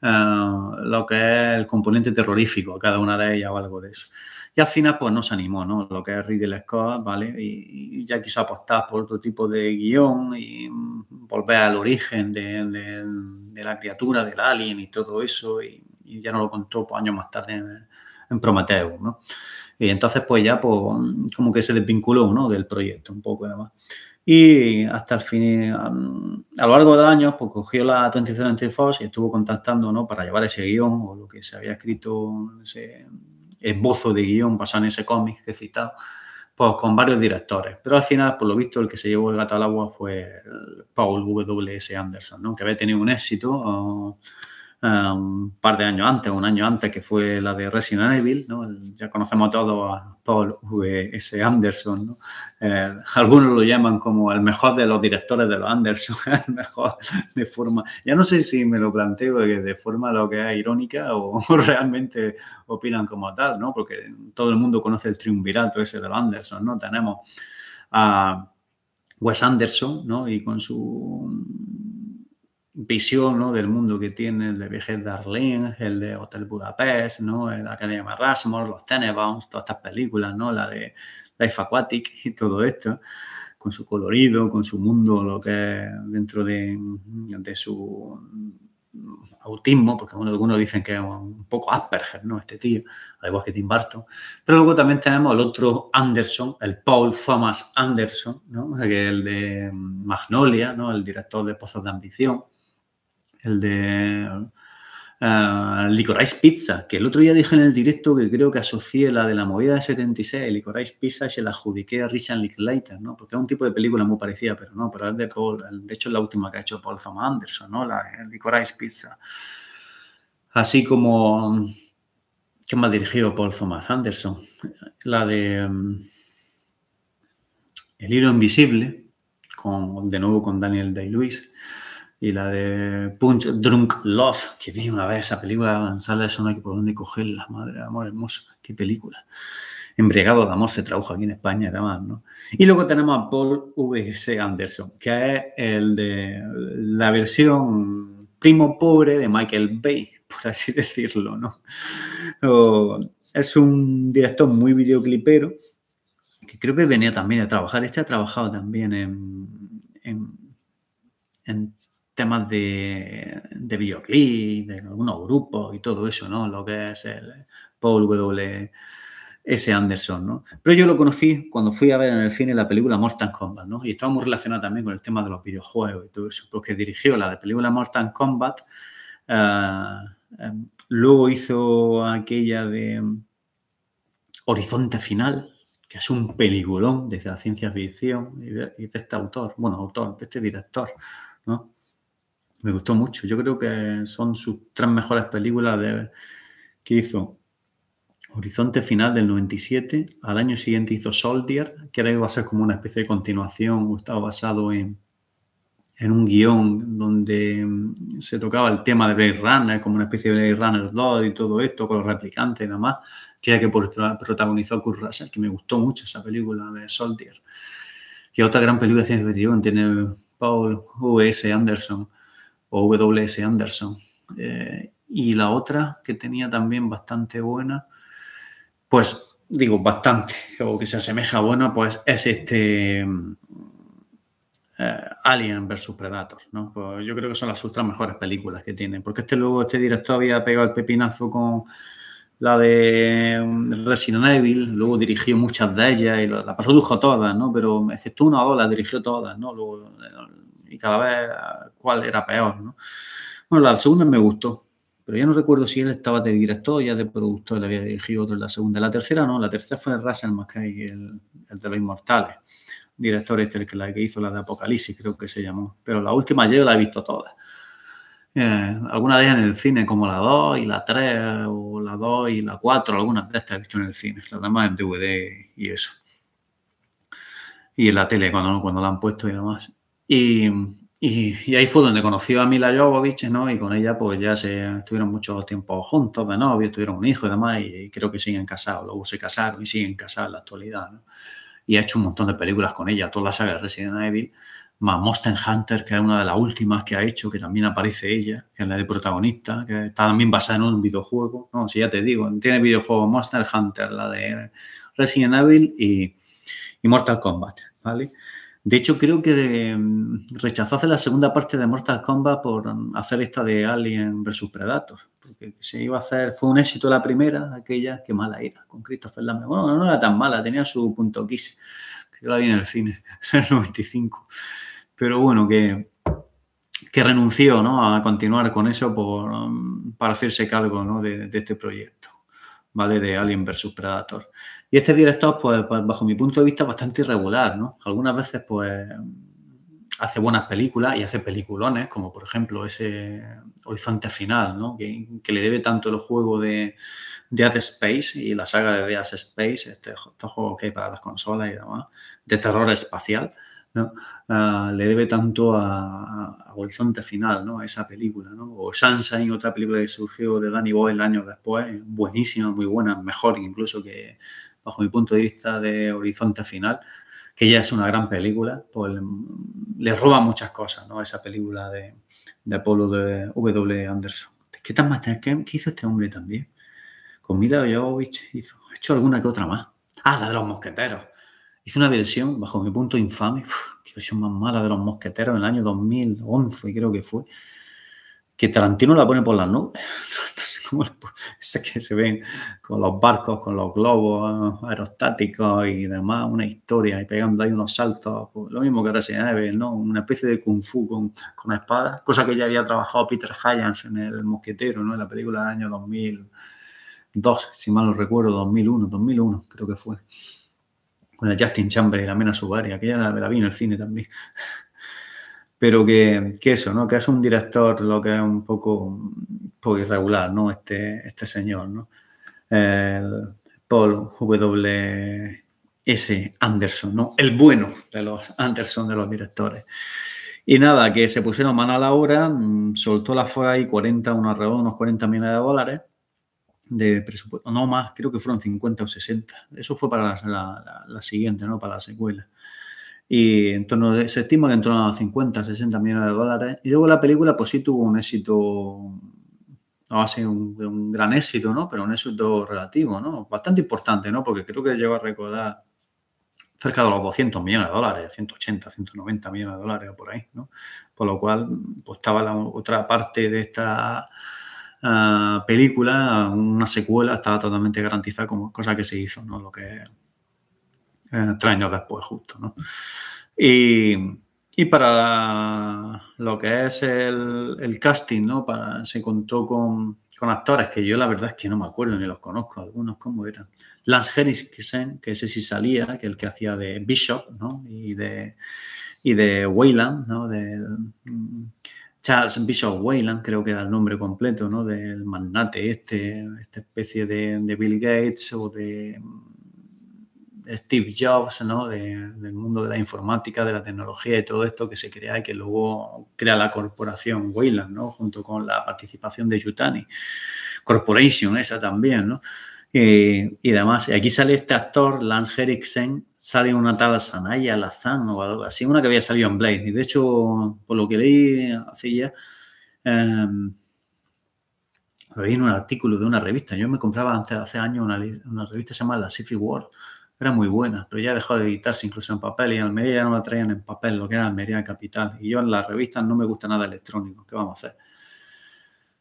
eh, lo que es el componente terrorífico cada una de ellas o algo de eso. Y al final, pues no se animó, ¿no? Lo que es Ridley Scott, ¿vale? Y, ya quiso apostar por otro tipo de guión y mm, volver al origen de, la criatura, del alien y todo eso. Y, ya no lo contó pues, años más tarde en, en Prometeo, ¿no? Y entonces, pues ya, pues, como que se desvinculó, ¿no? Del proyecto un poco, además. Y hasta el fin, a lo largo de años, pues cogió la atención de Fox y estuvo contactando ¿no? para llevar ese guión o lo que se había escrito, ese esbozo de guión basado en ese cómic que he citado, pues con varios directores. Pero al final, por lo visto, el que se llevó el gato al agua fue Paul W.S. Anderson, ¿no? que había tenido un éxito un par de años antes, un año antes, que fue la de Resident Evil, ya conocemos a todos a Paul S Anderson, eh, algunos lo llaman como el mejor de los directores de los Anderson, el mejor de forma, ya no sé si me lo planteo de, de forma lo que es irónica o, realmente opinan como tal, ¿no? Porque todo el mundo conoce el triunvirato ese de los Anderson, ¿no? Tenemos a... Wes Anderson, ¿no? Y con su visión ¿no? del mundo que tiene, el de Virgen de el de Hotel Budapest, ¿no? la llama Rasmus, los Tenenbaums, todas estas películas, ¿no? la de Life Aquatic y todo esto, con su colorido, con su mundo, lo que es dentro de, su autismo, porque algunos dicen que es un poco Asperger, ¿no? Este tío, al igual que Tim Burton. Pero luego también tenemos el otro Anderson, el Paul Thomas Anderson, ¿no? Que es el de Magnolia, ¿no? El director de Pozos de Ambición el de eh, Licorice Pizza, que el otro día dije en el directo que creo que asocié la de la movida de 76, Licorice Pizza, y se la adjudiqué a Richard Linklater, ¿no? Porque es un tipo de película muy parecida, pero no, pero es de Paul, de hecho es la última que ha hecho Paul Thomas Anderson, ¿no? La Licorice Pizza. Así como... ¿Qué más dirigido Paul Thomas Anderson? La de mm, El hilo invisible, de nuevo con Daniel Day-Lewis. Y la de Punch Drunk Love, que vi una vez esa película de sala, eso no hay por dónde cogerla, madre de amor hermosa qué película. Embriagado de amor se trabaja aquí en España, además, ¿no? Y luego tenemos a Paul V.S. Anderson, que es el de la versión primo pobre de Michael Bay, por así decirlo, ¿no? es un director muy videoclipero, que creo que venía también a trabajar. Este ha trabajado también en temas de, de videoclip, de algunos grupos y todo eso, ¿no? Lo que es el Paul W. S. Anderson, ¿no? Pero yo lo conocí cuando fui a ver en el cine la película Mortal Kombat, ¿no? Y estaba muy relacionado también con el tema de los videojuegos y todo eso, porque dirigió la de película Mortal Kombat, eh, em, luego hizo aquella de em, Horizonte Final, que es un peliculón desde la ciencia ficción y y de este autor, bueno, autor, de este director, ¿no? Me gustó mucho. Yo creo que son sus tres mejores películas de, que hizo. Horizonte Final del 97. Al año siguiente hizo Soldier, que era iba a ser como una especie de continuación. Estaba basado en, en un guión donde mm, se tocaba el tema de Blade Runner, como una especie de Blade Runner 2 y todo esto, con los replicantes y demás, que era que protagonizó Kurt Russell, que me gustó mucho esa película de Soldier. Y otra gran película de ciencia ficción tiene Paul V.S. Anderson, o W.S. Anderson. Eh, y la otra que tenía también bastante buena, pues digo bastante, o que se asemeja bueno buena, pues es este eh, Alien vs. Predator. ¿no? Pues yo creo que son las otras mejores películas que tienen, porque este luego, este director había pegado el pepinazo con la de mm, Resident Evil, luego dirigió muchas de ellas y la, produjo todas, ¿no? Pero excepto una o dos las dirigió todas, ¿no? Luego eh, y cada vez cuál era peor. ¿no? Bueno, la segunda me gustó, pero ya no recuerdo si él estaba de director ya de productor, le había dirigido otro en la segunda. La tercera no, la tercera fue Russell McKay, el, el de los Inmortales, director este, el que, la que hizo la de Apocalipsis, creo que se llamó. Pero la última yo la he visto todas. Eh, alguna algunas de ellas en el cine, como la 2 y la 3, o la 2 y la 4, algunas de estas he visto en el cine, las demás en DVD y eso. Y en la tele, cuando, cuando la han puesto y nada más. Y, ahí fue donde conoció a Mila Jovovich, ¿no? Y con ella, pues ya se estuvieron mucho tiempo juntos de novio, tuvieron un hijo y demás, y, creo que siguen casados. Luego se casaron y siguen casados en la actualidad, ¿no? Y ha hecho un montón de películas con ella, toda la saga de Resident Evil, más Monster Hunter, que es una de las últimas que ha hecho, que también aparece ella, que es la de protagonista, que está también basada en un videojuego. No, si ya te digo, tiene videojuego Monster Hunter, la de Resident Evil y Mortal Kombat, ¿vale? De hecho, creo que em, rechazó hacer la segunda parte de Mortal Kombat por em, hacer esta de Alien vs Predator. Porque se iba a hacer, fue un éxito la primera, aquella, que mala era, con Christopher Lambert. Bueno, no era tan mala, tenía su punto quise. Yo la vi en el cine, en el 95. Pero bueno, que, renunció a continuar con eso em, para hacerse cargo de este proyecto. ¿vale? De Alien vs Predator. Y este director, pues, pues, bajo mi punto de vista, bastante irregular, ¿no? Algunas veces, pues, hace buenas películas y hace peliculones, como por ejemplo ese Horizonte Final, ¿no? Que, le debe tanto el juego de Dead Space y la saga de Dead Space, este, juego que para las consolas y demás, de terror espacial. Ah, le debe tanto a, Horizonte Final, ¿no? a esa película, ¿no? o Sunshine, otra película que surgió de Danny Boyle años después, buenísima, muy buena, mejor incluso que bajo mi punto de vista de Horizonte Final, que ya es una gran película, pues le, roba muchas cosas ¿no? esa película de, Apolo de W. Anderson. ¿Qué tan más qué, hizo este hombre también? Con Mila Jovovich hizo, hecho alguna que otra más. Ah, la de los mosqueteros. Hice una versión, bajo mi punto infame, qué versión más mala de Los Mosqueteros en el año 2011, creo que fue, que Tarantino la pone por las nubes. Entonces, que se ven con los barcos, con los globos ah, aerostáticos y demás, una historia, y pegando ahí unos saltos, pues, lo mismo que ahora se ve, ¿no? Una especie de kung fu con, con espadas, cosa que ya había trabajado Peter Hyams en El Mosquetero, ¿no? En la película del año 2002, si mal no recuerdo, 2001, 2001 creo que fue con el Justin Chambers y la Mena subaria, que ya la vi en el cine también. Pero que, eso, ¿no? Que es un director lo que es un poco, irregular, ¿no? Este, este señor, ¿no? El Paul W.S. Anderson, ¿no? El bueno de los Anderson, de los directores. Y nada, que se pusieron mano a la obra, mm, soltó la fuera ahí 40, unos unos 40 millones de dólares de presupuesto, no más, creo que fueron 50 o 60. Eso fue para la, la, siguiente, ¿no? Para la secuela. Y en torno se estima que en torno a 50, 60 millones de dólares. Y luego la película, pues sí tuvo un éxito, no va a ser un, gran éxito, ¿no? Pero un éxito relativo, ¿no? Bastante importante, ¿no? Porque creo que llegó a recordar cerca de los 200 millones de dólares, 180, 190 millones de dólares o por ahí, ¿no? Por lo cual, pues estaba la otra parte de esta Ah, película, una secuela, estaba totalmente garantizada como cosa que se hizo, ¿no? Lo que eh, tres años después, justo, ¿no? Y, y para lo que es el, casting, ¿no? Para, se contó con, actores que yo la verdad es que no me acuerdo ni los conozco, algunos como eran. Lance Henriksen, que ese si salía, que el que hacía de Bishop, ¿no? Y de, y de Wayland, ¿no? De, Charles Bishop Wayland, creo que da el nombre completo, ¿no? Del magnate este, esta especie de, Bill Gates o de, Steve Jobs, ¿no? del mundo de la informática, de la tecnología y todo esto que se crea y que luego crea la corporación Wayland, ¿no? Junto con la participación de Yutani. Corporation, esa también, ¿no? Eh, y, además demás. aquí sale este actor, Lance Henriksen, sale una tal Sanaya Lazan o algo así, una que había salido en Blade. Y de hecho, por lo que leí hace ya, em, leí en un artículo de una revista. Yo me compraba antes, hace años una, revista llamada La city World. Era muy buena, pero ya dejó de editarse incluso en papel y en Almería no la traían en papel, lo que era Almería Capital. Y yo en las revistas no me gusta nada electrónico. ¿Qué vamos a hacer?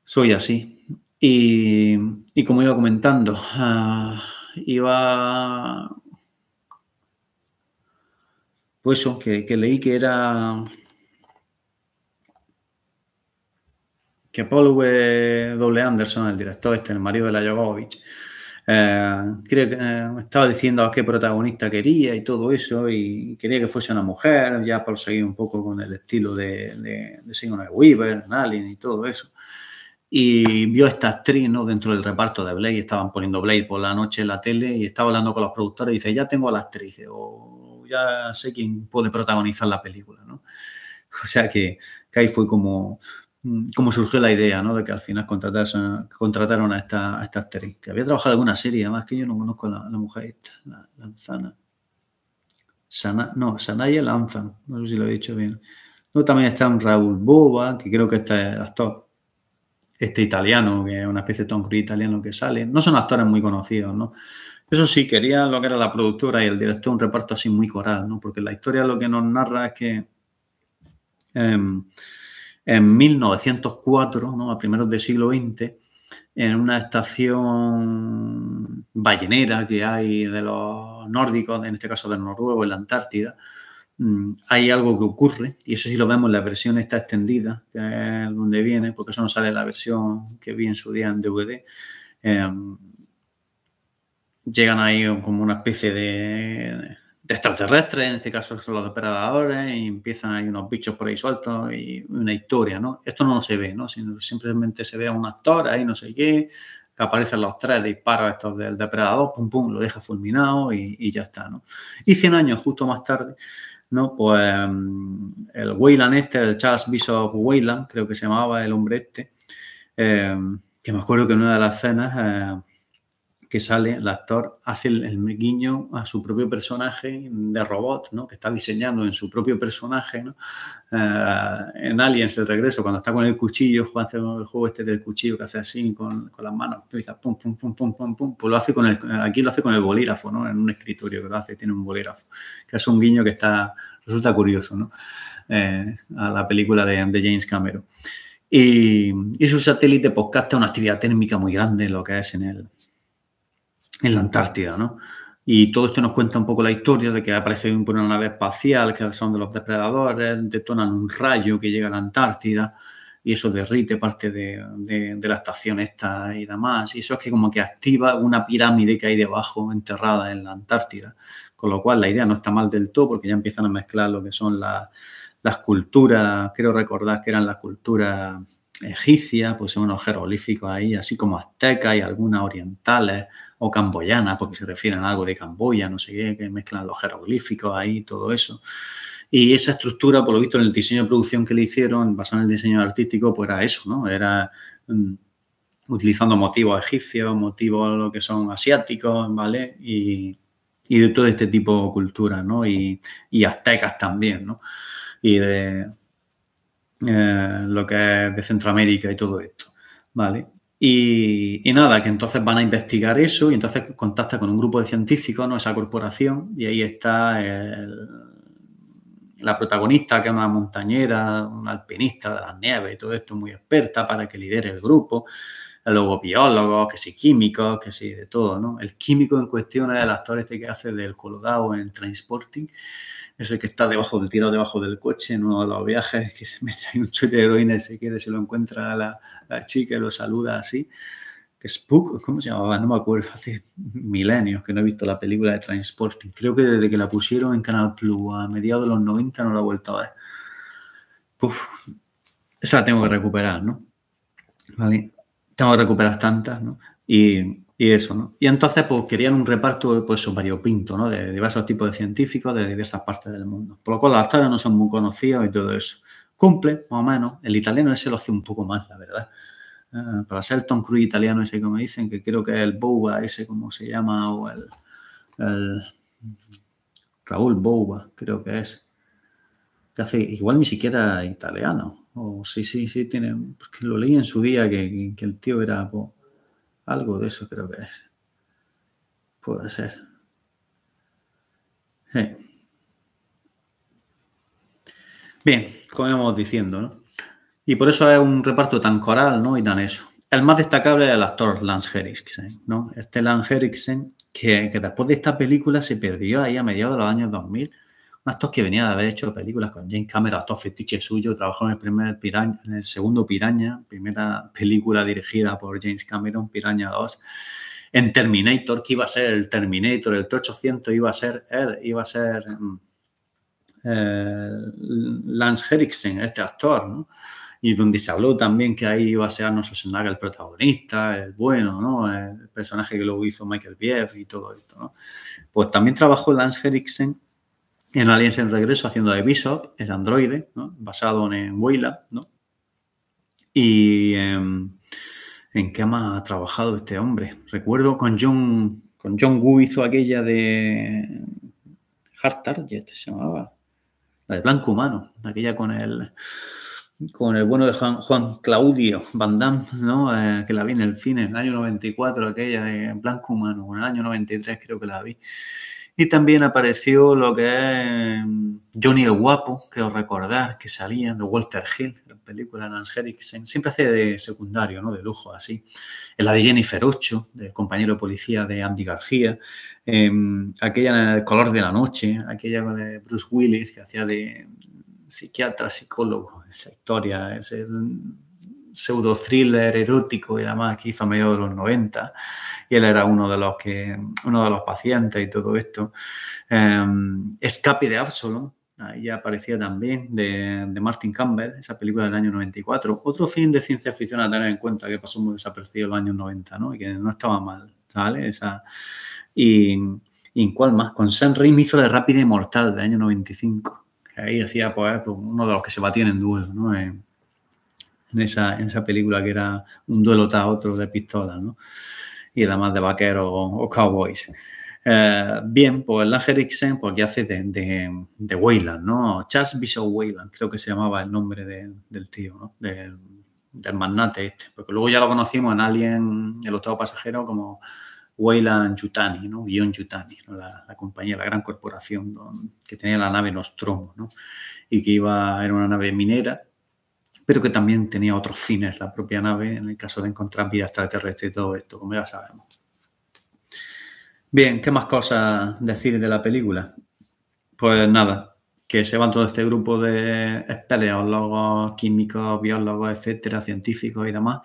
Soy así. Y, como iba comentando, ah, iba... Pues eso, que, leí que era que Paul W. Anderson, el director este, el marido de la eh, eh, estaba diciendo a qué protagonista quería y todo eso, y quería que fuese una mujer, ya para seguir un poco con el estilo de, de, de Sigourney Weaver, Nalin, y todo eso y vio a esta actriz ¿no? dentro del reparto de Blade, estaban poniendo Blade por la noche en la tele y estaba hablando con los productores y dice, ya tengo a la actriz o ya sé quién puede protagonizar la película. ¿no? O sea que, ahí fue como, mm, como, surgió la idea ¿no? de que al final contrataron, contrataron a, esta, esta actriz, que había trabajado en una serie, además que yo no conozco a la, mujer esta, la Lanzana. Sana, no, Sanaya Lanzan, no sé si lo he dicho bien. No, también está un Raúl Boba, que creo que está actor este italiano, que es una especie de Tom Cruise italiano que sale. No son actores muy conocidos, ¿no? Eso sí, quería lo que era la productora y el director un reparto así muy coral, ¿no? Porque la historia lo que nos narra es que em, en 1904, ¿no? a primeros del siglo XX, en una estación ballenera que hay de los nórdicos, en este caso del Noruego, en la Antártida, Mm, hay algo que ocurre, y eso sí lo vemos en la versión está extendida, que es donde viene, porque eso no sale en la versión que vi en su día en DVD. Em, llegan ahí como una especie de, extraterrestre extraterrestres, en este caso son los depredadores, y empiezan ahí unos bichos por ahí sueltos y una historia, ¿no? Esto no se ve, ¿no? Sino simplemente se ve a un actor ahí, no sé qué, que aparecen los tres disparos estos del depredador, pum, pum, lo deja fulminado y, ya está, ¿no? Y 100 años justo más tarde ¿no? Pues mm, el Weyland este, el Charles Bishop Weyland, creo que se llamaba el hombre este, eh, que me acuerdo que en una de las cenas eh, que sale, el actor hace el, guiño a su propio personaje de robot, ¿no? que está diseñando en su propio personaje. ¿no? Eh, en Aliens, el regreso, cuando está con el cuchillo, hace el juego este del cuchillo que hace así con, con las manos, pues lo hace con el, aquí lo hace con el bolígrafo, ¿no? en un escritorio que lo hace, tiene un bolígrafo, que es un guiño que está, resulta curioso, eh, a la película de, James Cameron. Y, y su satélite podcast es una actividad térmica muy grande, lo que es en el, en la Antártida, ¿no? Y todo esto nos cuenta un poco la historia de que aparece una nave espacial, que son de los depredadores, detonan un rayo que llega a la Antártida y eso derrite parte de, la estación esta y demás. Y eso es que como que activa una pirámide que hay debajo enterrada en la Antártida. Con lo cual la idea no está mal del todo porque ya empiezan a mezclar lo que son las culturas, creo recordar que eran las culturas egipcia, pues son unos jeroglíficos ahí, así como azteca y algunas orientales o camboyanas, porque se refieren a algo de Camboya, no sé qué, que mezclan los jeroglíficos ahí, todo eso. Y esa estructura, por lo visto, en el diseño de producción que le hicieron, basado en el diseño artístico, pues era eso, ¿no? Era mm, utilizando motivos egipcios, motivos lo que son asiáticos, ¿vale? Y, y de todo este tipo de cultura, ¿no? Y, y aztecas también, ¿no? Y de eh, lo que es de Centroamérica y todo esto, ¿vale? Y, nada, que entonces van a investigar eso y entonces contacta con un grupo de científicos, ¿no? Esa corporación y ahí está la protagonista, que es una montañera, una alpinista de las nieves y todo esto, muy experta para que lidere el grupo luego biólogos, que si químicos, que si de todo, ¿no? El químico en cuestión es el actor este que hace del Colorado en Transporting, es que está debajo del tirado debajo del coche en uno de los viajes, que se mete ahí un chute de heroína y se se lo encuentra la, la chica y lo saluda así. Que Spook, ¿cómo se llamaba? No me acuerdo, hace milenios que no he visto la película de Transporting. Creo que desde que la pusieron en Canal Plus a mediados de los 90 no la he vuelto a ver. esa la tengo que recuperar, ¿no? Vale, tengo que recuperar tantas, ¿no? Y y eso, ¿no? Y entonces, pues querían un reparto, pues, variopinto, ¿no? De diversos tipos de científicos de diversas partes del mundo. Por lo cual, los actores no son muy conocidos y todo eso. Cumple, más o menos. El italiano ese lo hace un poco más, la verdad. Eh, para ser el Tom Cruise italiano ese, como dicen, que creo que es el Boba ese, como se llama, o el, Raúl Boba, creo que es. Que hace, igual ni siquiera italiano. O sí, sí, sí, tiene. que lo leí en su día que, el tío era. Pues, algo de eso creo que es. Puede ser. Bien, como íbamos diciendo, ¿no? Y por eso hay un reparto tan coral, ¿no? Y tan eso. El más destacable es el actor Lance Henriksen, ¿no? Este Lance Henriksen, que, que después de esta película se perdió ahí a mediados de los años 2000 Mastos que venía de haber hecho películas con James Cameron, actor fetiche suyo, trabajó en el primer Piraña, en el segundo Piraña, primera película dirigida por James Cameron, Piraña 2, en Terminator, que iba a ser el Terminator, el T-800 iba a ser él, iba a ser mm, eh, Lance Henriksen, este actor, y donde se habló también que ahí iba a ser Arnold Schwarzenegger el protagonista, el bueno, ¿no? El personaje que luego hizo Michael Bieff y todo esto, ¿no? Pues también trabajó Lance Henriksen en Aliens en Regreso haciendo de Bishop, el androide, ¿no? basado en huila ¿no? Y em, en qué más ha trabajado este hombre. Recuerdo con John, con John Woo hizo aquella de Hard Target, se llamaba, la de Blanco Humano, aquella con el con el bueno de Juan, Claudio Van Damme, ¿no? Eh, que la vi en el cine en el año 94, aquella de Blanco Humano, en el año 93 creo que la vi. Y también apareció lo que es em, Johnny el Guapo, que os recordar, que salía de Walter Hill, la película Lance Siempre hace de secundario, ¿no? De lujo, así. En la de Jennifer Ocho del compañero policía de Andy García. Em, aquella en El color de la noche, aquella de Bruce Willis, que hacía de psiquiatra, psicólogo, esa historia, ese pseudo thriller erótico y además que hizo a mediados de los 90 y él era uno de los que uno de los pacientes y todo esto. Em, Escape de Absalom, ahí aparecía también, de, de, Martin Campbell, esa película del año 94. Otro fin de ciencia ficción a tener en cuenta que pasó muy desapercibido en los años 90, ¿no? Y que no estaba mal, ¿vale? Esa, y, en cuál más? Con Sam Raimi hizo de Rápida y Mortal del año 95. Que ahí decía, pues, uno de los que se batían en duelo, ¿no? Eh, en esa, en esa película que era un duelo tal otro de pistolas, ¿no? Y además de vaqueros o, cowboys. Eh, bien, pues el pues, porque hace de, de, de, Wayland, ¿no? Charles Bishop Wayland, creo que se llamaba el nombre del tío, ¿no? Del, del magnate este. Porque luego ya lo conocimos en Alien, el octavo pasajero, como Weyland Yutani, ¿no? Guion Yutani, ¿no? La, la, compañía, la gran corporación que tenía la nave Nostromo, ¿no? Y que iba, era una nave minera pero que también tenía otros fines la propia nave en el caso de encontrar vida extraterrestre y todo esto, como ya sabemos. Bien, ¿qué más cosas decir de la película? Pues nada, que se van todo este grupo de espeleólogos, químicos, biólogos, etcétera, científicos y demás,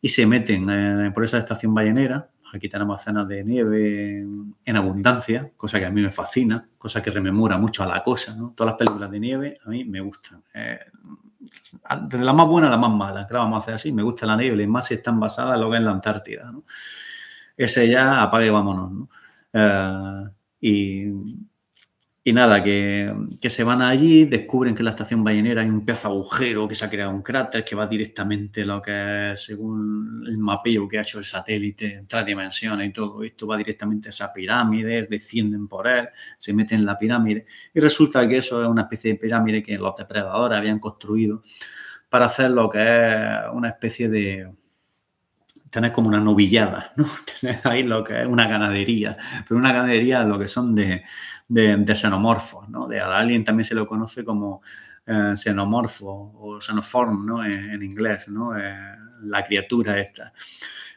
y se meten eh, por esa estación ballenera. Aquí tenemos escenas de nieve en abundancia, cosa que a mí me fascina, cosa que rememora mucho a la cosa. ¿no? Todas las películas de nieve a mí me gustan. Eh, de la más buena a la más mala, que la vamos a hacer así, me gusta la y más si están basadas en lo que es la Antártida, ¿no? Ese ya apague vámonos, ¿no? Eh, y y nada, que, se van allí, descubren que en la estación ballenera hay un pedazo agujero, que se ha creado un cráter, que va directamente lo que es, según el mapeo que ha hecho el satélite, en tres dimensiones y todo esto, va directamente a esa pirámide, descienden por él, se meten en la pirámide. Y resulta que eso es una especie de pirámide que los depredadores habían construido para hacer lo que es una especie de, tener como una novillada, ¿no? Tener ahí lo que es una ganadería, pero una ganadería lo que son de, de, xenomorfos, ¿no? De, alguien Alien también se lo conoce como eh, xenomorfo o xenoform, ¿no? Eh, en, inglés, ¿no? Eh, la criatura esta.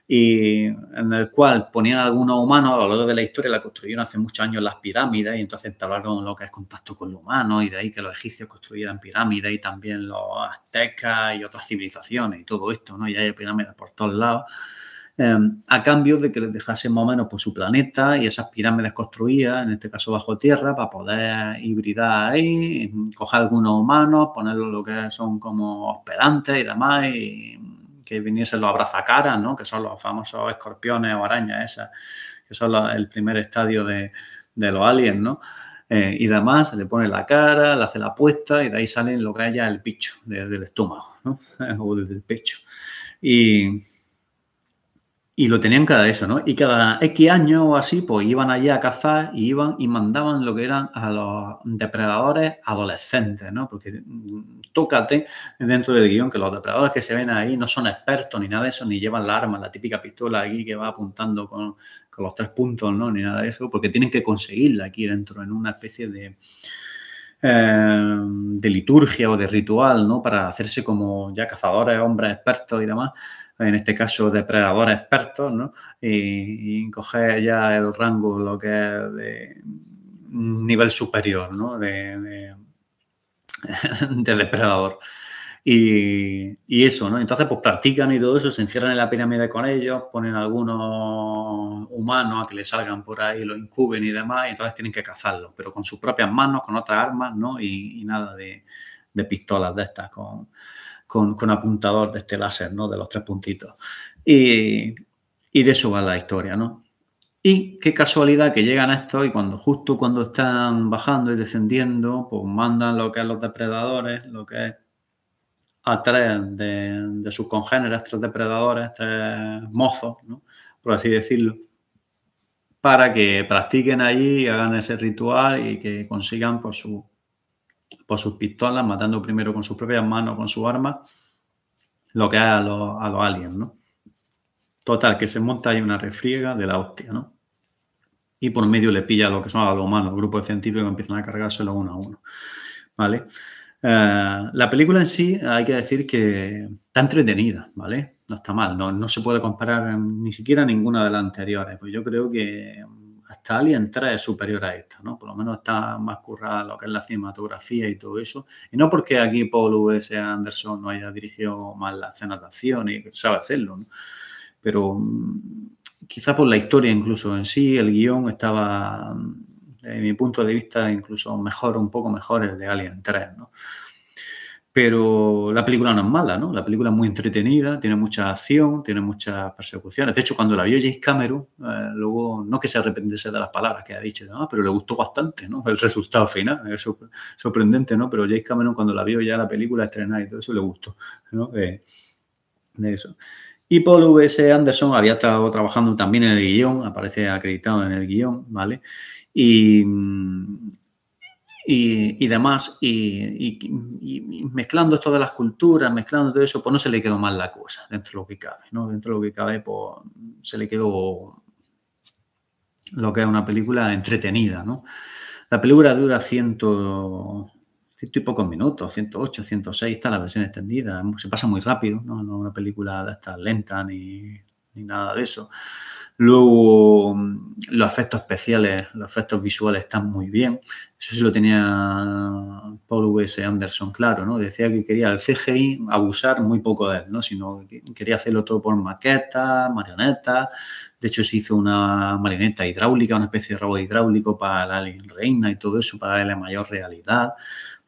Y en el cual ponían algunos humanos a lo largo de la historia, la construyeron hace muchos años las pirámides y entonces entablaron lo que es contacto con lo humano y de ahí que los egipcios construyeran pirámides y también los aztecas y otras civilizaciones y todo esto, ¿no? Y hay pirámides por todos lados. Em, a cambio de que les dejasen más o menos su planeta y esas pirámides construidas, en este caso bajo tierra, para poder hibridar ahí, coger algunos humanos, ponerlos lo que son como hospedantes y demás, y que viniesen los abrazacaras, ¿no? que son los famosos escorpiones o arañas esas, que son el primer estadio de, de los aliens, ¿no? Eh, y demás, se le pone la cara, le hace la puesta y de ahí salen lo que haya el bicho desde el estómago o desde el pecho. Y, y lo tenían cada eso, ¿no? Y cada X año o así, pues iban allí a cazar y iban y mandaban lo que eran a los depredadores adolescentes, ¿no? Porque mm, tócate dentro del guión que los depredadores que se ven ahí no son expertos ni nada de eso, ni llevan la arma, la típica pistola aquí que va apuntando con, los tres puntos, ¿no? Ni nada de eso, porque tienen que conseguirla aquí dentro, en una especie de, eh, de liturgia o de ritual, ¿no? Para hacerse como ya cazadores, hombres expertos y demás en este caso, depredadores expertos, ¿no? Y, coger ya el rango, lo que es de nivel superior, ¿no? De, depredador. Y, eso, ¿no? Entonces, pues practican y todo eso, se encierran en la pirámide con ellos, ponen algunos humanos a que le salgan por ahí, lo incuben y demás, y entonces tienen que cazarlo, pero con sus propias manos, con otras armas, ¿no? Y, nada de, de pistolas de estas, con, con, apuntador de este láser, ¿no? De los tres puntitos. Y, de eso va la historia, ¿no? Y qué casualidad que llegan estos y cuando justo cuando están bajando y descendiendo, pues mandan lo que es los depredadores, lo que es a tres de, sus congéneres, tres depredadores, tres mozos, por así decirlo, para que practiquen allí, hagan ese ritual y que consigan por pues, su, por sus pistolas, matando primero con sus propias manos, con su arma lo que es a los, a los aliens, ¿no? Total, que se monta ahí una refriega de la hostia, ¿no? Y por medio le pilla lo que son a los humanos, grupo de científicos empiezan a cargárselo uno a uno, ¿vale? Eh, la película en sí, hay que decir que está entretenida, ¿vale? No está mal, no, no se puede comparar ni siquiera ninguna de las anteriores. Pues yo creo que Alien 3 es superior a esta, ¿no? Por lo menos está más currada lo que es la cinematografía y todo eso. Y no porque aquí Paul W.S. Anderson no haya dirigido mal la escenas de acción y sabe hacerlo, ¿no? Pero mm, quizá por la historia incluso en sí, el guión estaba, mm, desde mi punto de vista, incluso mejor, un poco mejor el de Alien 3, ¿no? Pero la película no es mala, ¿no? La película es muy entretenida, tiene mucha acción, tiene muchas persecuciones. De hecho, cuando la vio Jace Cameron, eh, luego, no que se arrepentiese de las palabras que ha dicho, pero le gustó bastante, ¿no? El resultado final, eh, es sorprendente, ¿no? Pero Jace Cameron, cuando la vio ya la película estrenada y todo eso, le gustó, ¿no? de eso. Y Paul V.S. Anderson había estado trabajando también en el guión, aparece acreditado en el guión, ¿vale? Y mm, y, y demás, y, mezclando todas las culturas, mezclando todo eso, pues no se le quedó mal la cosa, dentro de lo que cabe, ¿no? Dentro de lo que cabe, pues se le quedó lo que es una película entretenida, ¿no? La película dura ciento, y pocos minutos, 108, 106, está la versión extendida, se pasa muy rápido, no, es una película de lenta ni, ni nada de eso. Luego, mm, los efectos especiales, los efectos visuales están muy bien. Eso sí lo tenía Paul W.S. Anderson, claro, ¿no? Decía que quería el CGI abusar muy poco de él, ¿no? Sino que quería hacerlo todo por maquetas, marionetas. De hecho, se hizo una marioneta hidráulica, una especie de robot hidráulico para la reina y todo eso, para darle mayor realidad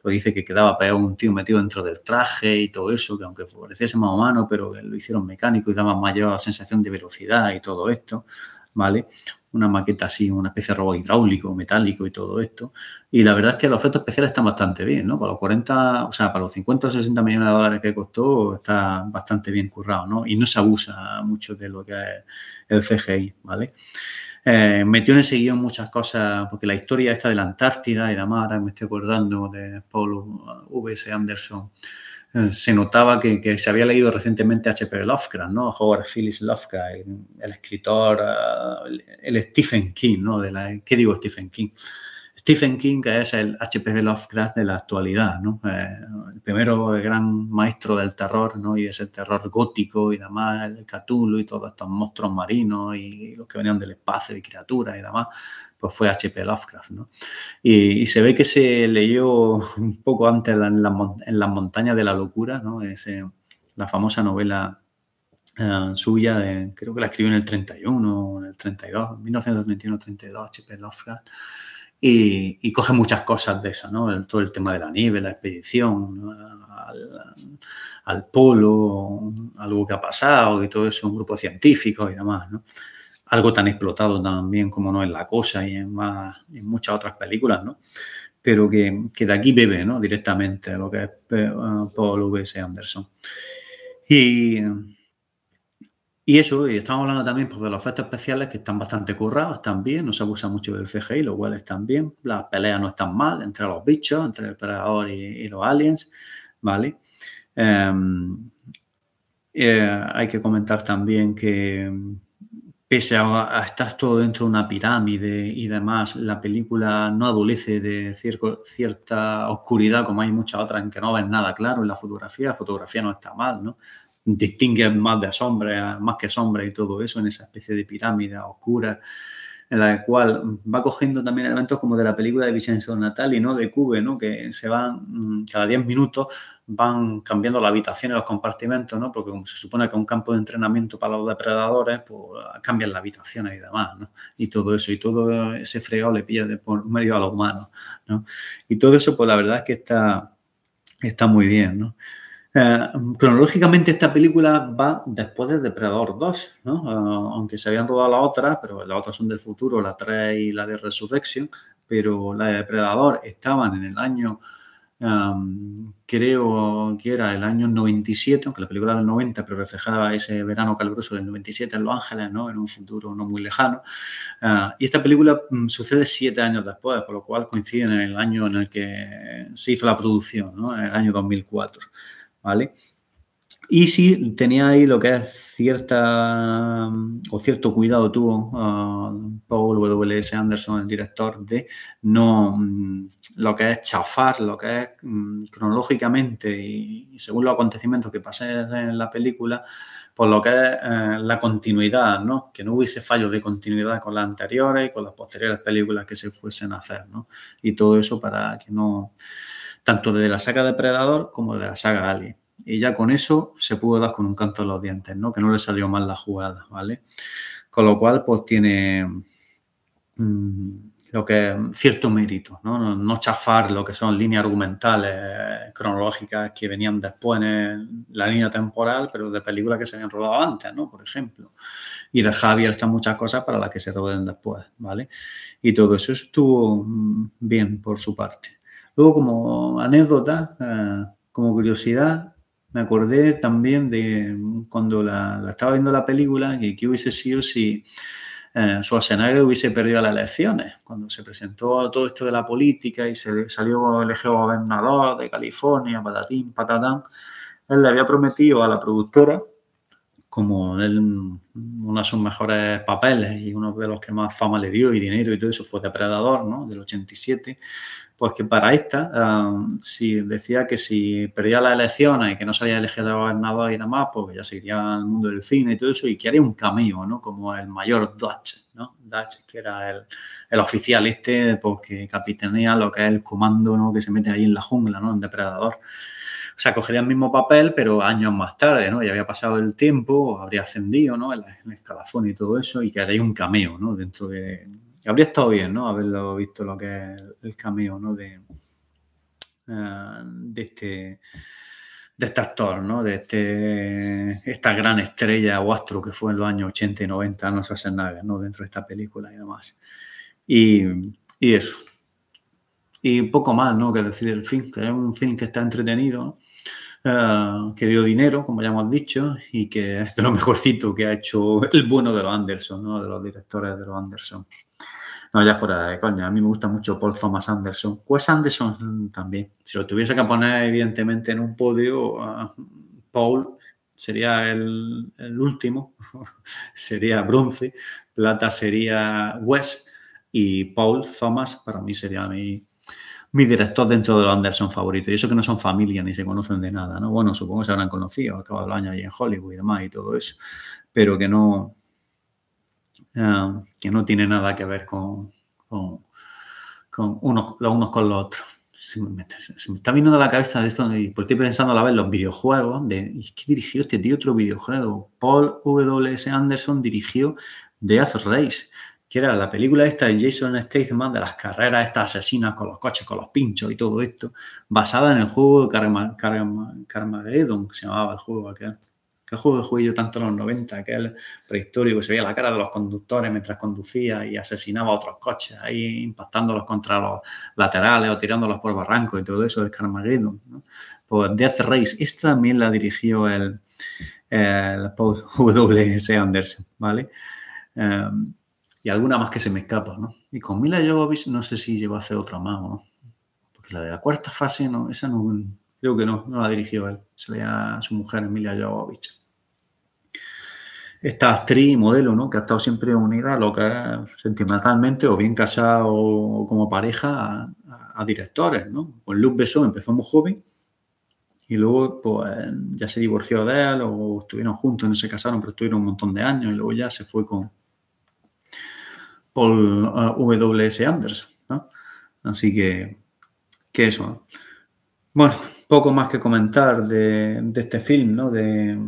pues dice que quedaba para un tío metido dentro del traje y todo eso, que aunque favoreciese más humano, pero lo hicieron mecánico y daba mayor sensación de velocidad y todo esto, ¿vale? Una maqueta así, una especie de robot hidráulico, metálico y todo esto. Y la verdad es que los efectos especiales están bastante bien, ¿no? Para los 40, o sea, para los 50 o 60 millones de dólares que costó, está bastante bien currado, ¿no? Y no se abusa mucho de lo que es el CGI, ¿vale? Eh, metió en muchas cosas, porque la historia esta de la Antártida y la mar, me estoy acordando de Paul uh, V.S. Anderson, eh, se notaba que, se había leído recientemente H.P. Lovecraft, ¿no? Howard Phillips Lovecraft, el, escritor, uh, el, Stephen King, ¿no? ¿Qué digo Stephen King? Stephen King, que es el H.P. Lovecraft de la actualidad, ¿no? Eh, el primero gran maestro del terror, ¿no? Y ese terror gótico y demás, el catulo y todos estos monstruos marinos y los que venían del espacio y criaturas y demás, pues fue H.P. Lovecraft, ¿no? Y, se ve que se leyó un poco antes en, las montañas de la locura, ¿no? la famosa novela eh, suya, creo que la escribió en el 31 en el 32, 1931-32, H.P. Lovecraft, y, coge muchas cosas de eso, ¿no? todo el tema de la nieve, la expedición, al, polo, algo que ha pasado y todo eso, un grupo científico y demás, ¿no? Algo tan explotado también como no es la cosa y en, más, en muchas otras películas, ¿no? Pero que, que de aquí bebe, ¿no? Directamente lo que es eh, Paul V.S. Anderson. Y y eso, y estamos hablando también pues, de los efectos especiales que están bastante currados, también, no se abusa mucho del CGI, lo cual están bien, las peleas no están mal entre los bichos, entre el predador y, los aliens, ¿vale? Em, eh, hay que comentar también que pese a, estar todo dentro de una pirámide y demás, la película no adolece de cierta oscuridad como hay muchas otras en que no ves nada claro en la fotografía, la fotografía no está mal, ¿no? distingue más de sombra, más que sombra y todo eso, en esa especie de pirámide oscura en la cual va cogiendo también elementos como de la película de Vicenzo Natali, ¿no? De Cube, ¿no? Que se van, mm, cada 10 minutos van cambiando la habitación y los compartimentos, ¿no? Porque como se supone que un campo de entrenamiento para los depredadores, pues cambian la habitación y demás, ¿no? Y todo eso, y todo ese fregado le pilla de por medio a los humanos, ¿no? Y todo eso, pues la verdad es que está, está muy bien, ¿no? Eh, cronológicamente esta película va después de Depredador 2, eh, aunque se habían rodado la otra, pero las otras son del futuro, la 3 y la de Resurrection, pero la de Depredador estaban en el año, em, creo que era el año 97, aunque la película era del 90, pero reflejaba ese verano caluroso del 97 en Los Ángeles, ¿no? en un futuro no muy lejano. Eh, y esta película mm, sucede siete años después, por lo cual coincide en el año en el que se hizo la producción, ¿no? en el año 2004. ¿vale? Y sí tenía ahí lo que es cierta o cierto cuidado tuvo ah, Paul W.S. Anderson, el director, de no mm, lo que es chafar, lo que es mm, cronológicamente y, según los acontecimientos que pasen en la película, por lo que es eh, la continuidad, ¿no? Que no hubiese fallos de continuidad con las anteriores y con las posteriores películas que se fuesen a hacer, ¿no? Y todo eso para que no tanto de la saga Depredador como de la saga Ali. Y ya con eso se pudo dar con un canto en los dientes, ¿no? Que no le salió mal la jugada, ¿vale? Con lo cual, pues tiene mm, lo que cierto mérito, ¿no? ¿no? chafar lo que son líneas argumentales, eh, cronológicas que venían después en la línea temporal, pero de películas que se habían rodado antes, ¿no? Por ejemplo. Y dejar abiertas muchas cosas para las que se roden después, ¿vale? Y todo eso estuvo mm, bien por su parte. Luego, como anécdota, ah, como curiosidad, me acordé también de mm, cuando la, estaba viendo la película, que, qué hubiese sido si su eh, escenario hubiese perdido las elecciones, cuando se presentó todo esto de la política y se salió elegido gobernador de California, patatín, patatán, él le había prometido a la productora como uno de sus mejores papeles y uno de los que más fama le dio y dinero y todo eso fue Depredador, ¿no? Del 87, pues que para esta, eh, si decía que si perdía las elecciones y que no se había elegido gobernador y nada más, pues ya seguiría el al mundo del cine y todo eso y que haría un cameo, ¿no? Como el mayor Dutch, ¿no? Dutch, que era el, el oficial este, porque pues capitanea lo que es el comando, ¿no? Que se mete ahí en la jungla, ¿no? En Depredador. O sea, cogería el mismo papel, pero años más tarde, ¿no? Ya había pasado el tiempo, habría ascendido, ¿no? el escalafón y todo eso, y que haría un cameo, ¿no? Dentro de... Habría estado bien, ¿no? Haberlo visto lo que es el cameo, ¿no? De, ah, de este de este actor, ¿no? De este, esta gran estrella o astro que fue en los años 80 y 90, no se hace nada, ¿no? Dentro de esta película y demás. Y, y eso. Y poco más, ¿no? Que decir el film, que es un film que está entretenido, ¿no? Ah, que dio dinero, como ya hemos dicho, y que este es de lo mejorcito que ha hecho el bueno de los Anderson, ¿no? de los directores de los Anderson. No, ya fuera de coña, a mí me gusta mucho Paul Thomas Anderson. Wes Anderson también. Si lo tuviese que poner, evidentemente, en un podio, ah, Paul sería el, último, sería bronce, plata sería Wes y Paul Thomas para mí sería mi mi director dentro de los Anderson favoritos. Y eso que no son familia ni se conocen de nada, ¿no? Bueno, supongo que se habrán conocido al cabo del año ahí en Hollywood y demás y todo eso, pero que no, ah, que no tiene nada que ver con, con, unos, los unos con los otros. Se me, está viniendo de la cabeza de esto pues y estoy pensando a la vez los videojuegos de ¿qué dirigió este tío otro videojuego? Paul W.S. Anderson dirigió The Earth Race que era la película esta de Jason Statham de las carreras estas asesinas con los coches, con los pinchos y todo esto, basada en el juego de Carmageddon, que se llamaba el juego aquel. Que juego que jugué yo tanto en los 90, aquel prehistórico, se veía la cara de los conductores mientras conducía y asesinaba a otros coches, ahí impactándolos contra los laterales o tirándolos por barranco y todo eso, el Carmageddon. ¿no? Pues Death Race, esta también la dirigió el, el W.S. Anderson, ¿vale? Em, y alguna más que se me escapa, ¿no? Y con Mila Jovovich no sé si llegó a hacer otra más no. Porque la de la cuarta fase, no, esa no, creo que no, no la dirigió él. Se veía a su mujer, Emilia Jovovich. Esta actriz modelo, ¿no? Que ha estado siempre unida, lo que sentimentalmente, o bien casada o como pareja, a, directores, ¿no? Con Luc Besson empezó muy joven y luego pues ya se divorció de él o estuvieron juntos, no se casaron, pero estuvieron un montón de años y luego ya se fue con, por uh, W.S. Anderson. ¿no? Así que, eso. Bueno, poco más que comentar de, este film, ¿no? De,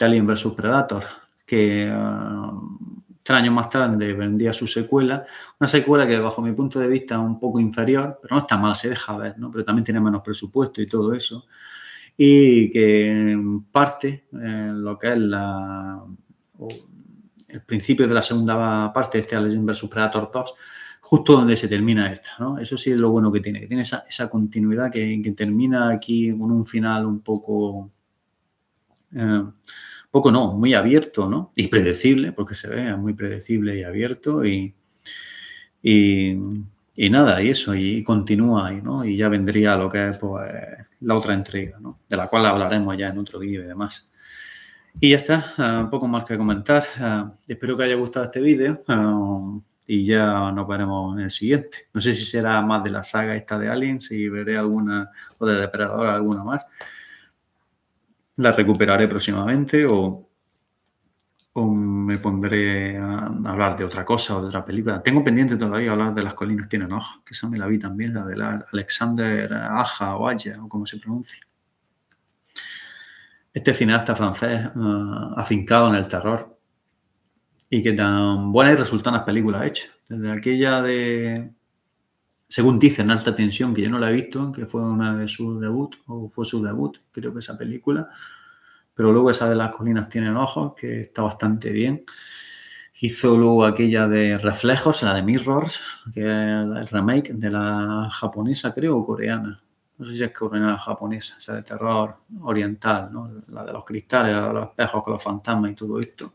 Alien vs. Predator, que uh, tres años más tarde vendía su secuela, una secuela que bajo mi punto de vista es un poco inferior, pero no está mal, se deja ver, ¿no? Pero también tiene menos presupuesto y todo eso. Y que en parte en eh, lo que es la el principio de la segunda parte, este Alien vs Predator 2, justo donde se termina esta, ¿no? Eso sí es lo bueno que tiene, que tiene esa, continuidad que, termina aquí con un final un poco, eh, poco no, muy abierto, ¿no? Y predecible, porque se ve, muy predecible y abierto y, y, nada, y eso, y, continúa, y, ¿no? Y ya vendría lo que es pues, la otra entrega, ¿no? De la cual hablaremos ya en otro vídeo y demás. Y ya está, ah, poco más que comentar. Ah, espero que haya gustado este vídeo ah, y ya nos veremos en el siguiente. No sé si será más de la saga esta de Alien, si veré alguna, o de Depredador alguna más. La recuperaré próximamente o, o me pondré a hablar de otra cosa o de otra película. Tengo pendiente todavía hablar de Las Colinas Tienen Hojas, que esa me la vi también, la de Alexander Aja o Aya, o como se pronuncia este cineasta francés eh, afincado en el terror y que tan buenas y resultan las películas hechas. Desde aquella de, según dicen, Alta Tensión, que yo no la he visto, que fue una de sus debut, o fue su debut, creo que esa película, pero luego esa de Las Colinas Tienen Ojos, que está bastante bien. Hizo luego aquella de Reflejos, la de Mirrors, que es el remake de la japonesa, creo, o coreana, no sé si es que japonesa, esa de terror oriental, ¿no? la de los cristales, la de los espejos con los fantasmas y todo esto.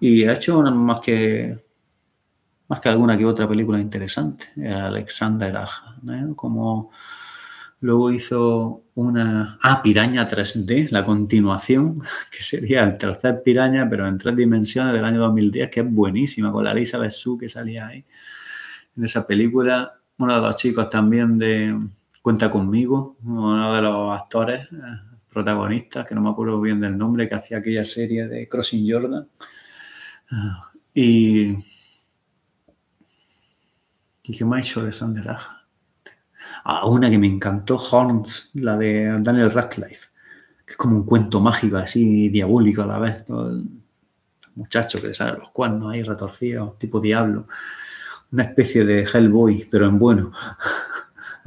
Y ha hecho más que más que alguna que otra película interesante, Alexander Aja, como luego hizo una... Ah, Piraña 3D, la continuación, que sería el tercer Piraña, pero en tres dimensiones del año 2010, que es buenísima, con la Elizabeth Su que salía ahí en esa película. Uno de los chicos también de, Cuenta conmigo, uno de los actores eh, protagonistas, que no me acuerdo bien del nombre, que hacía aquella serie de Crossing Jordan. Ah, y. ¿Y qué más hizo de Ah, una que me encantó, Horns, la de Daniel Radcliffe, que es como un cuento mágico, así diabólico a la vez. Muchachos muchacho que sabe los cuernos ahí retorcidos, tipo diablo. Una especie de Hellboy, pero en bueno.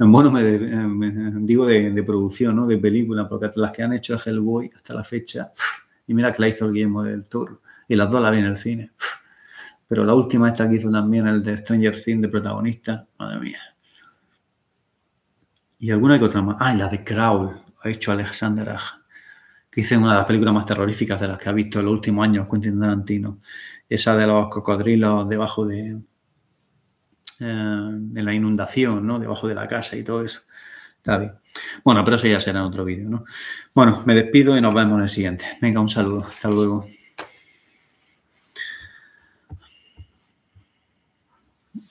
Bueno, eh, eh, digo de, producción, ¿no? De película, porque las que han hecho es Hellboy hasta la fecha. Y mira que la hizo el Guillermo del Tour. Y las dos la vi en el cine. Pero la última esta que hizo también, el de Stranger Things de protagonista, madre mía. Y alguna que otra más. Ah, y la de Crowl, ha hecho Alexander Aja que hice una de las películas más terroríficas de las que ha visto en los últimos años Quentin Tarantino. Esa de los cocodrilos debajo de, de eh, en la inundación, ¿no? Debajo de la casa y todo eso. Está bien. Bueno, pero eso ya será en otro vídeo, ¿no? Bueno, me despido y nos vemos en el siguiente. Venga, un saludo. Hasta luego.